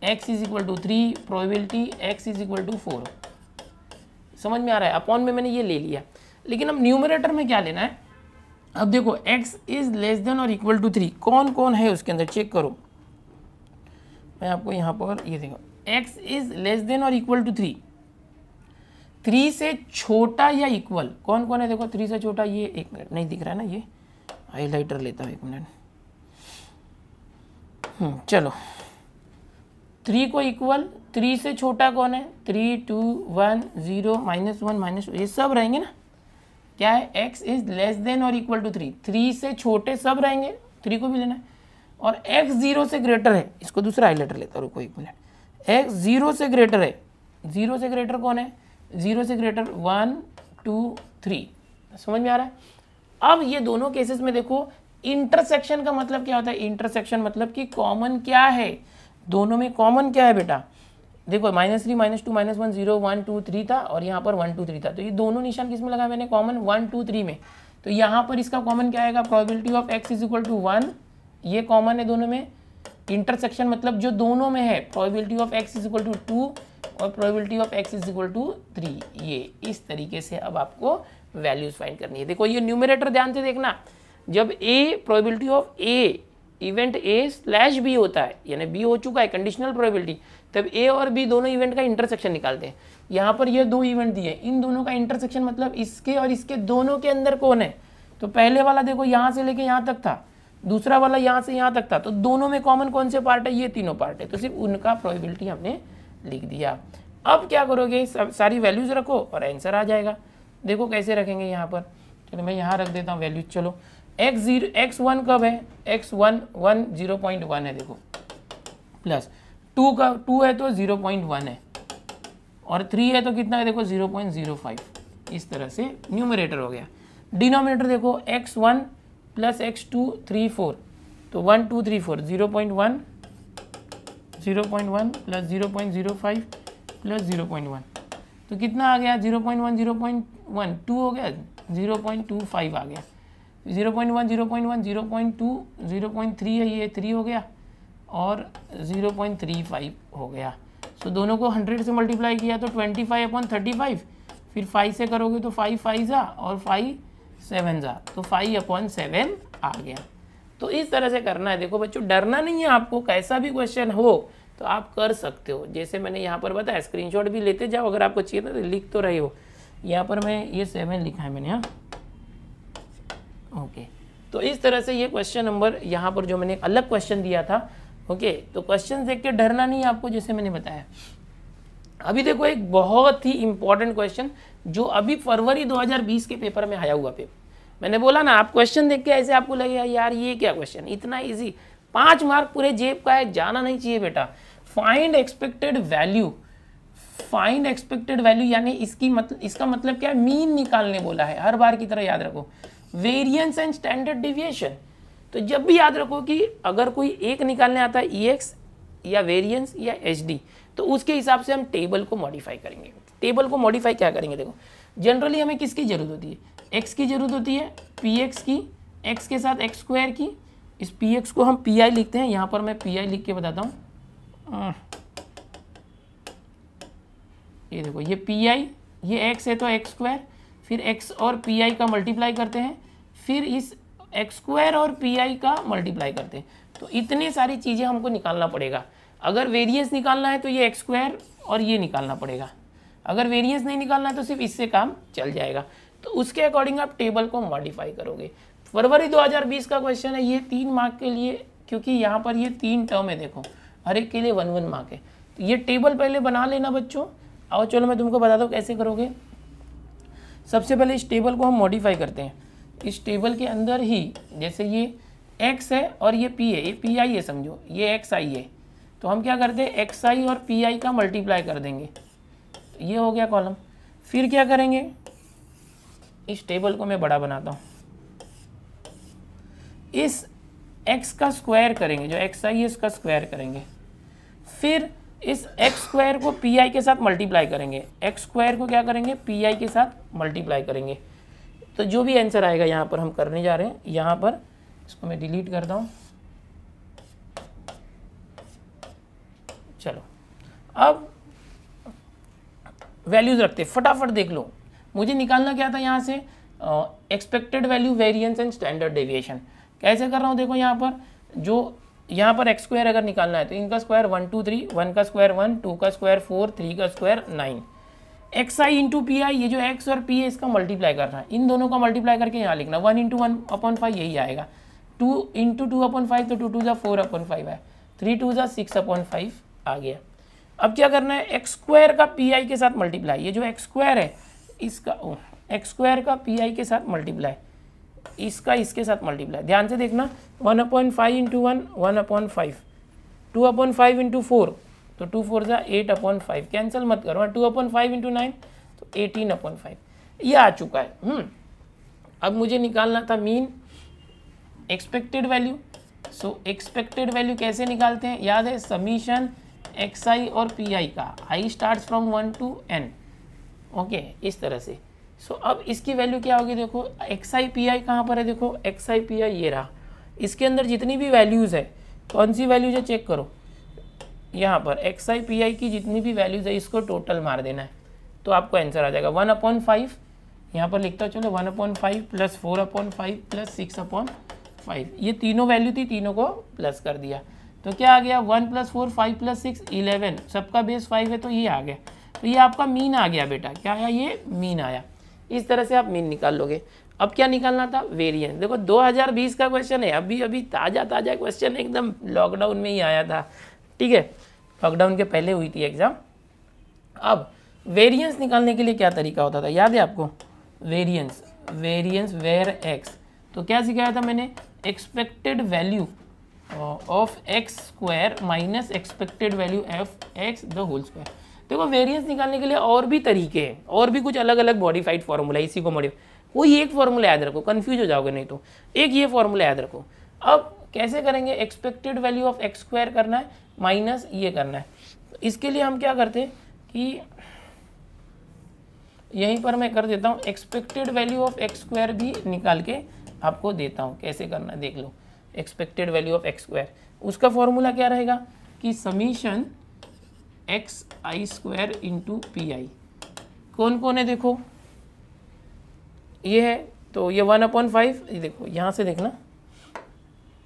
x is equal to three probability x is equal to four समझ में आ रहा है अपॉन में मैंने ये ले लिया लेकिन अब न्यूमरेटर में क्या लेना है अब देखो x इज लेस देन और इक्वल टू थ्री कौन कौन है उसके अंदर चेक करो मैं आपको यहाँ पर ये देखो x इज लेस देन और इक्वल टू थ्री थ्री से छोटा या इक्वल कौन कौन है देखो थ्री से छोटा ये एक मिनट नहीं दिख रहा है ना ये हाईलाइटर लेता हूँ एक मिनट हम्म, चलो थ्री को इक्वल थ्री से छोटा कौन है three two one zero minus one minus ये सब रहेंगे ना क्या है एक्स इज लेस देन और इक्वल टू थ्री थ्री से छोटे सब रहेंगे थ्री को भी लेना है और एक्स ज़ीरो से ग्रेटर है इसको दूसरा हाई लेटर लेता रुको एक मिनट एक्स ज़ीरो से ग्रेटर है ज़ीरो से ग्रेटर कौन है ज़ीरो से ग्रेटर वन टू थ्री समझ में आ रहा है अब ये दोनों केसेस में देखो इंटरसेक्शन का मतलब क्या होता है इंटरसेक्शन मतलब कि कॉमन क्या है दोनों में कॉमन क्या है बेटा देखो minus three minus two minus one zero one two three था और यहाँ पर वन टू थ्री था तो ये दोनों निशान किस में लगा मैंने कॉमन वन टू थ्री में तो यहाँ पर इसका कॉमन क्या आएगा probability of x is equal to one ये कॉमन है दोनों में इंटरसेक्शन मतलब जो दोनों में है probability of x is equal to two और probability of x is equal to three ये इस तरीके से अब आपको वैल्यूज फाइंड करनी है देखो ये न्यूमिनेटर ध्यान से देखना जब a probability of a event A slash B होता है यानी बी हो चुका है कंडीशनल प्रोबेबिलिटी तब ए और बी दोनों इवेंट का इंटरसेक्शन निकालते हैं यहाँ पर ये दो इवेंट दिए इन दोनों का इंटरसेक्शन मतलब इसके और इसके दोनों के अंदर कौन है तो पहले वाला देखो यहाँ से लेके यहाँ तक था दूसरा वाला यहाँ से यहाँ तक था तो दोनों में कॉमन कौन से पार्ट है ये तीनों पार्ट है तो सिर्फ उनका प्रोबेबिलिटी हमने लिख दिया अब क्या करोगे सब सारी वैल्यूज़ रखो और आंसर आ जाएगा देखो कैसे रखेंगे यहाँ पर चलो मैं यहाँ रख देता हूँ वैल्यूज चलो एक्स जीरो एक्स वन कब है X one one zero point one है देखो प्लस टू का टू है तो ज़ीरो पॉइंट वन है और थ्री है तो कितना है देखो ज़ीरो पॉइंट ज़ीरो फाइव इस तरह से न्यूमरेटर हो गया डिनोमिनेटर देखो X one plus X two three four तो one two three four zero point one zero point one plus zero point zero five plus zero point one तो कितना आ गया zero point one zero point one two हो गया ज़ीरो पॉइंट टू फाइव आ गया zero point one zero point one zero point two zero point three है ये थ्री हो गया और ज़ीरो पॉइंट थ्री फाइव हो गया सो so, दोनों को हंड्रेड से मल्टीप्लाई किया तो twenty five upon thirty five फिर फाइव से करोगे तो फाइव फाइव ज़ा और फाइव सेवन ज़ा तो फाइव अपॉन सेवन आ गया तो इस तरह से करना है देखो बच्चों डरना नहीं है आपको कैसा भी क्वेश्चन हो तो आप कर सकते हो जैसे मैंने यहाँ पर बताया स्क्रीनशॉट भी लेते जाओ अगर आपको चाहिए ना तो लिख तो रहे हो यहाँ पर मैं ये सेवन लिखा है मैंने यहाँ ओके तो इस तरह से ये क्वेश्चन नंबर यहाँ पर जो मैंने अलग क्वेश्चन दिया था ओके तो क्वेश्चन देख के डरना नहीं आपको जैसे मैंने बताया अभी देखो एक बहुत ही इंपॉर्टेंट क्वेश्चन जो अभी फरवरी 2020 के पेपर में आया हुआ पेपर मैंने बोला ना आप क्वेश्चन देख के ऐसे आपको लगेगा यार ये क्या क्वेश्चन इतना इजी पाँच मार्क पूरे जेब का है जाना नहीं चाहिए बेटा find expected value find expected value यानी इसकी मतलब इसका मतलब क्या है मीन निकालने बोला है हर बार की तरह याद रखो वेरियंस एंड स्टैंडर्ड डिविएशन तो जब भी याद रखो कि अगर कोई एक निकालने आता है ई e एक्स या वेरियंस या एच डी तो उसके हिसाब से हम टेबल को मॉडिफाई करेंगे टेबल को मॉडिफाई क्या करेंगे देखो जनरली हमें किसकी ज़रूरत होती है एक्स की ज़रूरत होती है पी एक्स की एक्स के साथ एक्स स्क्वायर की इस पी एक्स को हम पी आई लिखते हैं यहाँ पर मैं पी आई लिख के बताता हूँ ये देखो ये पी आई ये एक्स है तो एक्स स्क्वायर फिर एक्स और पी आई का मल्टीप्लाई करते हैं फिर इस एक्स स्क्वायर और पी आई का मल्टीप्लाई करते हैं तो इतने सारी चीज़ें हमको निकालना पड़ेगा अगर वेरिएंस निकालना है तो ये एक्स स्क्वायर और ये निकालना पड़ेगा अगर वेरिएंस नहीं निकालना है तो सिर्फ इससे काम चल जाएगा तो उसके अकॉर्डिंग आप टेबल को मॉडिफाई करोगे फरवरी 2020 का क्वेश्चन है ये तीन मार्क के लिए क्योंकि यहाँ पर ये तीन टर्म है देखो हर एक के लिए वन वन मार्क है तो ये टेबल पहले बना लेना बच्चों और चलो मैं तुमको बता दूँ कैसे करोगे सबसे पहले इस टेबल को हम मॉडिफाई करते हैं इस टेबल के अंदर ही जैसे ये एक्स है और ये पी है ये पी आई है समझो ये एक्स आई है तो हम क्या करते हैं एक्स आई और पी आई का मल्टीप्लाई कर देंगे तो ये हो गया कॉलम फिर क्या करेंगे इस टेबल को मैं बड़ा बनाता हूँ इस एक्स का स्क्वायर करेंगे जो एक्स आई है इसका स्क्वायर करेंगे फिर इस एक्स स्क्वायर को पी आई के साथ मल्टीप्लाई करेंगे एक्स स्क्वायर को क्या करेंगे पी आई के साथ मल्टीप्लाई करेंगे तो जो भी आंसर आएगा यहाँ पर हम करने जा रहे हैं यहाँ पर इसको मैं डिलीट करता हूँ चलो अब वैल्यूज़ रखते फटाफट देख लो मुझे निकालना क्या था यहाँ से expected value variance and standard deviation कैसे कर रहा हूँ देखो यहाँ पर जो यहाँ पर एक्स स्क्वायर अगर निकालना है तो इनका square one two three one का स्क्वायर वन टू का स्क्वायर फोर थ्री का square nine X I into P I ये जो एक्स और पी है इसका मल्टीप्लाई करना है इन दोनों का मल्टीप्लाई करके यहाँ लिखना one into one upon five यही आएगा two into two upon five तो टू टू ज़ा फोर अपॉन फाइव है थ्री टू ज़ा सिक्स अपॉन फाइव आ गया अब क्या करना है एक्स स्क्वायर का पी आई के साथ मल्टीप्लाई ये जो एक्स स्क्वायर है इसका एक्स स्क्वायर का पी आई के साथ मल्टीप्लाई इसका इसके साथ मल्टीप्लाई ध्यान से देखना one upon five into one one upon five two upon five into four तो टू फोर ज़ा एट अपॉन फाइव कैंसिल मत करो two upon five into nine तो एटीन अपॉन फाइव ये आ चुका है हम्म। अब मुझे निकालना था mean expected value so expected value कैसे निकालते हैं याद है समीशन एक्स आई और पी आई का I start from one to N okay इस तरह से सो so, अब इसकी वैल्यू क्या होगी देखो एक्स आई पी आई कहाँ पर है देखो एक्स आई पी आई ये रहा इसके अंदर जितनी भी वैल्यूज़ है कौन सी वैल्यूज है चेक करो यहाँ पर एक्स आई पी आई की जितनी भी वैल्यूज़ है इसको टोटल मार देना है तो आपको आंसर आ जाएगा वन अपॉन फाइव यहाँ पर लिखता चलो one upon five plus four upon five plus six upon five ये तीनों वैल्यू थी तीनों को प्लस कर दिया तो क्या आ गया one plus four five plus six eleven सबका बेस फाइव है तो ये आ गया तो ये आपका मीन आ गया बेटा क्या आया ये मीन आया इस तरह से आप मीन निकाल लोगे अब क्या निकालना था वेरिएंस देखो 2020 का क्वेश्चन है अभी अभी ताज़ा ताज़ा क्वेश्चन एकदम लॉकडाउन में ही आया था ठीक है लॉकडाउन के पहले हुई थी एग्ज़ाम अब वेरिएंस निकालने के लिए क्या तरीका होता था याद है आपको वेरिएंस वेरिएंस वेर एक्स तो क्या सिखाया था मैंने expected value of x square minus expected value of X the whole square देखो वेरिएंस निकालने के लिए और भी तरीके हैं और भी कुछ अलग अलग मॉडिफाइड फार्मूला इसी को मॉडिफाई कोई एक फार्मूला याद रखो कन्फ्यूज हो जाओगे नहीं तो एक ये फार्मूला याद रखो अब कैसे करेंगे expected value of x square करना है माइनस ये करना है इसके लिए हम क्या करते हैं कि यहीं पर मैं कर देता हूँ expected value of x square भी निकाल के आपको देता हूँ कैसे करना देख लो expected value of x square उसका फॉर्मूला क्या रहेगा कि summation X I square into P I कौन कौन है देखो ये है तो ये वन अपॉइंट फाइव देखो यहाँ से देखना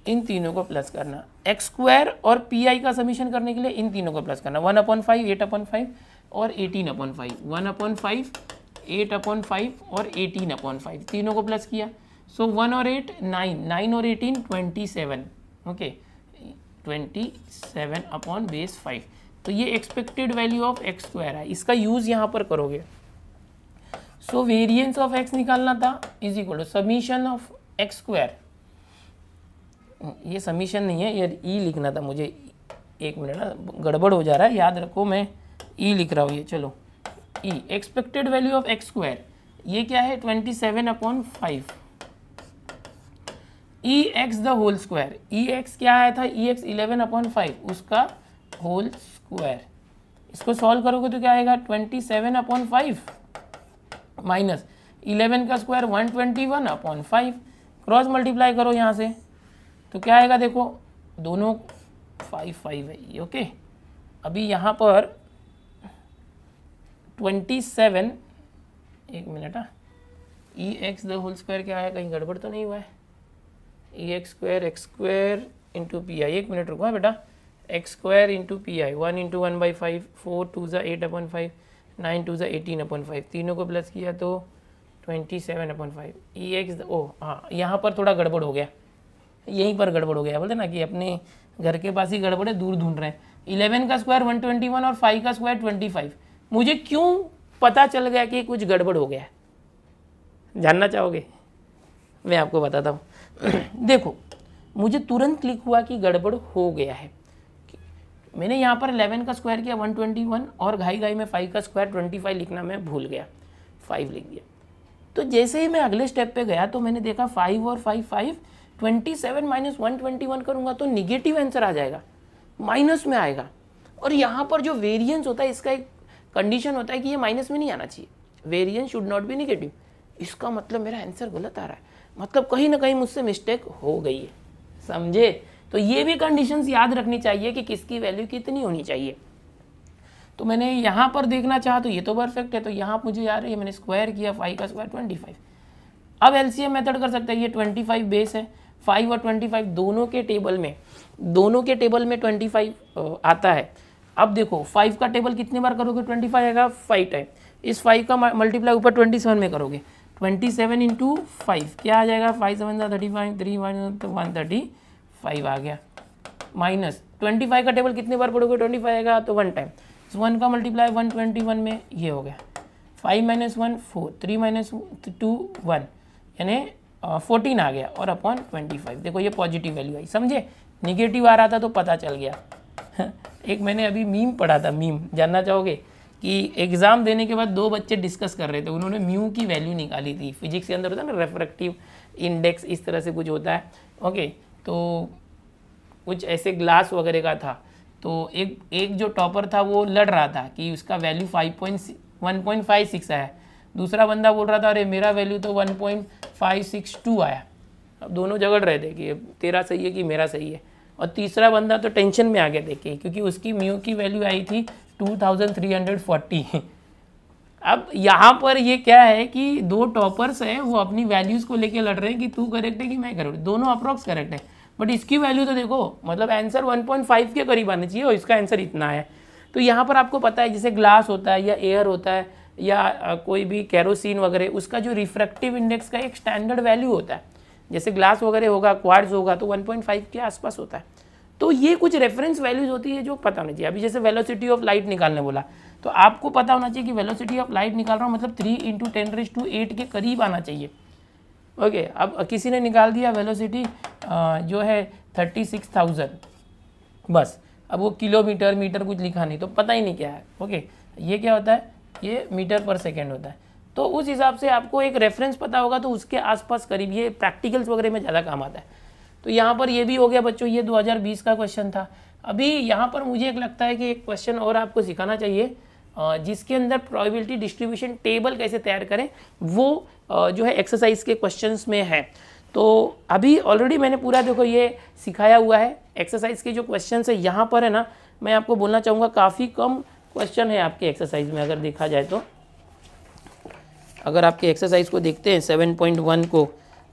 इन तीनों को प्लस करना एक्स स्क्वायर और पी आई का समीशन करने के लिए इन तीनों को प्लस करना one upon five eight upon five और eighteen upon five one upon five eight upon five और एटीन अपॉइंट फाइव तीनों को प्लस किया सो वन और एट नाइन नाइन और eighteen twenty seven okay twenty seven upon base five तो ये expected value of x square है इसका यूज़ यहाँ पर करोगे सो वेरियंस ऑफ एक्स निकालना था is equal to summation of x square ये समीशन नहीं है ये ई e लिखना था मुझे एक मिनट ना गड़बड़ हो जा रहा है याद रखो मैं ई e लिख रहा हूँ ये चलो E expected value of x square ये क्या है twenty seven upon five E X the whole square E X क्या आया था E X eleven upon five उसका होल स्क्वायर इसको सॉल्व करोगे तो क्या आएगा twenty seven upon five minus eleven का square one twenty one upon five cross multiply करो यहाँ से तो क्या आएगा देखो दोनों फाइव फाइव है ये ओके अभी यहाँ पर ट्वेंटी सेवन एक मिनट हाँ E X the whole square क्या है कहीं गड़बड़ तो नहीं हुआ है E X square x square into P I एक मिनट रुको हाँ बेटा X square into P I one into one by five four two ज़ा eight upon five nine two ज़ा एटीन अपन फाइव तीनों को प्लस किया तो twenty seven upon five E X ओ हाँ यहाँ पर थोड़ा गड़बड़ हो गया यहीं पर गड़बड़ हो गया बोलते ना कि अपने घर के पास ही गड़बड़ है दूर ढूंढ रहे हैं इलेवन का स्क्वायर वन ट्वेंटी वन और फाइव का स्क्वायर ट्वेंटी फाइव मुझे क्यों पता चल गया कि कुछ गड़बड़ हो गया है जानना चाहोगे मैं आपको बताता हूँ <clears throat> देखो मुझे तुरंत क्लिक हुआ कि गड़बड़ हो गया है मैंने यहाँ पर 11 का स्क्वायर किया 121 और घाई घाई में 5 का स्क्वायर 25 लिखना मैं भूल गया 5 लिख दिया तो जैसे ही मैं अगले स्टेप पे गया तो मैंने देखा 5 और 5 5 twenty seven minus one twenty one करूँगा तो निगेटिव आंसर आ जाएगा माइनस में आएगा और यहाँ पर जो वेरियंस होता है इसका एक कंडीशन होता है कि ये माइनस में नहीं आना चाहिए variance should not be negative इसका मतलब मेरा आंसर गलत आ रहा है मतलब कहीं ना कहीं मुझसे मिस्टेक हो गई है समझे तो ये भी कंडीशंस याद रखनी चाहिए कि किसकी वैल्यू कितनी होनी चाहिए तो मैंने यहाँ पर देखना चाहा तो ये तो परफेक्ट है तो यहाँ मुझे याद है मैंने स्क्वायर किया फाइव का स्क्वायर ट्वेंटी फाइव अब एल सी एम मेथड कर सकते हैं ये ट्वेंटी फाइव बेस है फाइव और ट्वेंटी फाइव दोनों के टेबल में दोनों के टेबल में ट्वेंटी फाइव आता है अब देखो फाइव का टेबल कितने बार करोगे ट्वेंटी फाइव आएगा फाइव टाइम इस फाइव का मल्टीप्लाई ऊपर ट्वेंटी सेवन में करोगे ट्वेंटी सेवन इंटू फाइव क्या आ जाएगा फाइव सेवन ज़ा thirty five three one one thirty five आ गया माइनस ट्वेंटी फाइव का टेबल कितने बार पढ़ोगे ट्वेंटी फाइव आएगा तो वन टाइम वन का मल्टीप्लाई वन ट्वेंटी वन में ये हो गया five minus one four three minus two one यानी फोर्टीन आ गया और अपॉन ट्वेंटी फाइव देखो ये पॉजिटिव वैल्यू आई समझे निगेटिव आ रहा था तो पता चल गया <laughs> एक मैंने अभी मीम पढ़ा था मीम जानना चाहोगे कि एग्ज़ाम देने के बाद दो बच्चे डिस्कस कर रहे थे उन्होंने म्यू की वैल्यू निकाली थी फिजिक्स के अंदर होता है ना रेफ्रेक्टिव इंडेक्स इस तरह से कुछ होता है ओके तो कुछ ऐसे ग्लास वगैरह का था तो एक एक जो टॉपर था वो लड़ रहा था कि उसका value five point one point five six आया दूसरा बंदा बोल रहा था अरे मेरा वैल्यू तो 1.562 आया अब दोनों झगड़ रहे थे कि तेरा सही है कि मेरा सही है और तीसरा बंदा तो टेंशन में आ गया देखिए क्योंकि उसकी म्यू की वैल्यू आई थी 2340 अब यहाँ पर ये क्या है कि दो टॉपर्स हैं वो अपनी वैल्यूज़ को लेके लड़ रहे हैं कि तू करेक्ट है कि मैं करेक्ट दोनों अप्रॉक्स करेक्ट है बट इसकी वैल्यू तो देखो मतलब आंसर 1.5 के करीब आना चाहिए और इसका आंसर इतना है तो यहाँ पर आपको पता है जैसे ग्लास होता है या एयर होता है या कोई भी कैरोसिन वगैरह उसका जो रिफ्रैक्टिव इंडेक्स का एक स्टैंडर्ड वैल्यू होता है जैसे ग्लास वगैरह होगा क्वार्ट्ज होगा तो 1.5 के आसपास होता है तो ये कुछ रेफरेंस वैल्यूज होती है जो पता होना चाहिए अभी जैसे वेलोसिटी ऑफ लाइट निकालने बोला तो आपको पता होना चाहिए कि वेलोसिटी ऑफ लाइट निकाल रहा हूँ मतलब three into ten raise to eight के करीब आना चाहिए ओके अब किसी ने निकाल दिया वेलोसिटी जो है थर्टी सिक्स थाउजेंड बस अब वो किलोमीटर मीटर कुछ लिखा नहीं तो पता ही नहीं क्या है ओके ये क्या होता है ये मीटर पर सेकेंड होता है तो उस हिसाब से आपको एक रेफरेंस पता होगा तो उसके आसपास करीब ये प्रैक्टिकल्स वगैरह में ज़्यादा काम आता है तो यहाँ पर ये भी हो गया बच्चों ये 2020 का क्वेश्चन था अभी यहाँ पर मुझे एक लगता है कि एक क्वेश्चन और आपको सिखाना चाहिए जिसके अंदर प्रोबेबिलिटी डिस्ट्रीब्यूशन टेबल कैसे तैयार करें वो जो है एक्सरसाइज के क्वेश्चन में है तो अभी ऑलरेडी मैंने पूरा देखो ये सिखाया हुआ है एक्सरसाइज के जो क्वेश्चन है यहाँ पर है ना मैं आपको बोलना चाहूँगा काफ़ी कम क्वेश्चन है आपकी एक्सरसाइज में अगर देखा जाए तो अगर आपकी एक्सरसाइज को देखते हैं सेवन पॉइंट वन को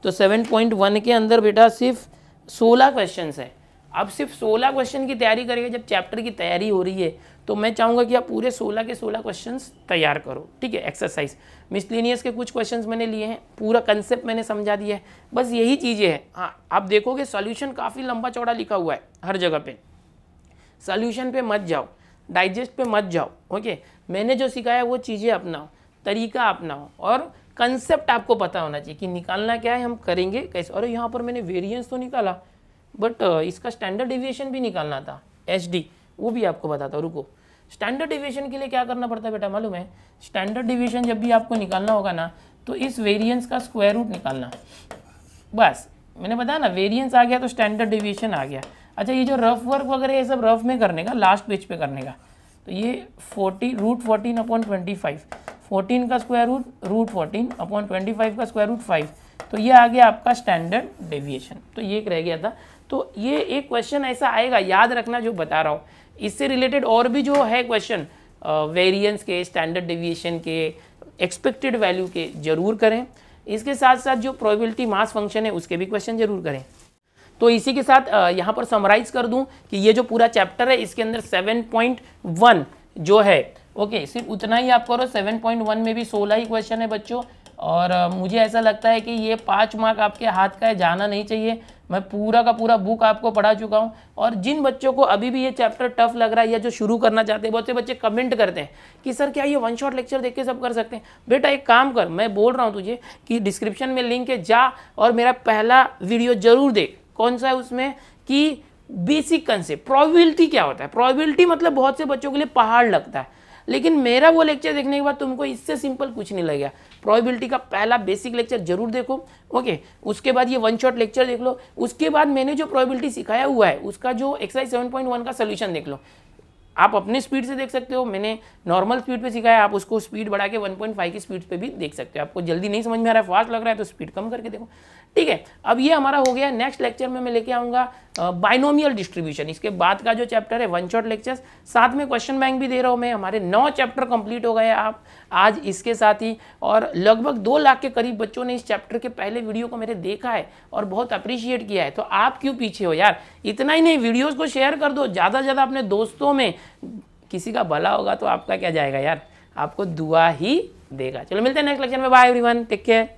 तो सेवन पॉइंट वन के अंदर बेटा सिर्फ सोलह क्वेश्चन है आप सिर्फ सोलह क्वेश्चन की तैयारी करेंगे जब चैप्टर की तैयारी हो रही है तो मैं चाहूँगा कि आप पूरे सोलह के सोलह क्वेश्चन तैयार करो ठीक है एक्सरसाइज मिसलिनियस के कुछ क्वेश्चन मैंने लिए हैं पूरा कंसेप्ट मैंने समझा दिया है बस यही चीज़ें हैं हाँ आप देखोगे सोल्यूशन काफ़ी लंबा चौड़ा लिखा हुआ है हर जगह पर सोल्यूशन पे मत जाओ डाइजेस्ट पे मत जाओ ओके मैंने जो सिखाया वो चीज़ें अपनाओ तरीका अपनाओ और कंसेप्ट आपको पता होना चाहिए कि निकालना क्या है हम करेंगे कैसे और यहाँ पर मैंने वेरिएंस तो निकाला बट इसका स्टैंडर्ड डिविएशन भी निकालना था एच वो भी आपको बताता रुको स्टैंडर्ड डिविएशन के लिए क्या करना पड़ता है बेटा मालूम है स्टैंडर्ड डिविएशन जब भी आपको निकालना होगा ना तो इस वेरिएंस का स्क्वायर रूट निकालना बस मैंने बताया ना वेरिएंस आ गया तो स्टैंडर्ड डिविएशन आ गया अच्छा ये जो रफ वर्क वगैरह ये सब रफ में करने का लास्ट पेज पे करने का तो ये forty root fourteen upon twenty five fourteen का square root root fourteen upon twenty five का स्क्वायर रूट फाइव तो ये आ गया आपका स्टैंडर्ड डेविएशन तो ये एक रह गया था तो ये एक क्वेश्चन ऐसा आएगा याद रखना जो बता रहा हूँ इससे रिलेटेड और भी जो है क्वेश्चन वेरियंस के स्टैंडर्ड डेविएशन के एक्सपेक्टेड वैल्यू के जरूर करें इसके साथ साथ जो प्रोबेबिलिटी मास फंक्शन है उसके भी क्वेश्चन जरूर करें तो इसी के साथ यहाँ पर समराइज कर दूँ कि ये जो पूरा चैप्टर है इसके अंदर सेवन पॉइंट वन जो है ओके सिर्फ उतना ही आप करो सेवन पॉइंट वन में भी सोलह ही क्वेश्चन है बच्चों और मुझे ऐसा लगता है कि ये पाँच मार्क आपके हाथ का है जाना नहीं चाहिए मैं पूरा का पूरा बुक आपको पढ़ा चुका हूँ और जिन बच्चों को अभी भी ये चैप्टर टफ लग रहा है या जो शुरू करना चाहते हैं बहुत से बच्चे कमेंट करते हैं कि सर क्या ये वन शॉट लेक्चर देख के सब कर सकते हैं बेटा एक काम कर मैं बोल रहा हूँ तुझे कि डिस्क्रिप्शन में लिंक है जा और मेरा पहला वीडियो ज़रूर देख कौन सा है उसमें कि बेसिक कंसेप्ट प्रोबेबिलिटी क्या होता है प्रोबेबिलिटी मतलब बहुत से बच्चों के लिए पहाड़ लगता है लेकिन मेरा वो लेक्चर देखने के बाद तुमको इससे सिंपल कुछ नहीं लगेगा प्रोबेबिलिटी का पहला बेसिक लेक्चर जरूर देखो ओके उसके बाद ये वन शॉट लेक्चर देख लो उसके बाद मैंने जो प्रोबेबिलिटी सिखाया हुआ है उसका जो एक्सरसाइज 7.1 का सोल्यूशन देख लो आप अपने स्पीड से देख सकते हो मैंने नॉर्मल स्पीड पे सिखाया आप उसको स्पीड बढ़ा के 1.5 की स्पीड पे भी देख सकते हो आपको जल्दी नहीं समझ में आ रहा है फास्ट लग रहा है तो स्पीड कम करके देखो ठीक है अब ये हमारा हो गया नेक्स्ट लेक्चर में मैं लेके आऊँगा बाइनोमियल डिस्ट्रीब्यूशन इसके बाद का जो चैप्टर है वन शॉट लेक्चर्स साथ में क्वेश्चन बैंक भी दे रहा हूँ मैं हमारे नौ चैप्टर कंप्लीट हो गए आप आज इसके साथ ही और लगभग दो लाख के करीब बच्चों ने इस चैप्टर के पहले वीडियो को मेरे देखा है और बहुत अप्रिशिएट किया है तो आप क्यों पीछे हो यार इतना ही नहीं वीडियोज़ को शेयर कर दो ज़्यादा से ज़्यादा अपने दोस्तों में किसी का भला होगा तो आपका क्या जाएगा यार आपको दुआ ही देगा चलो मिलते हैं नेक्स्ट लेक्चर में बाय एवरीवन टेक केयर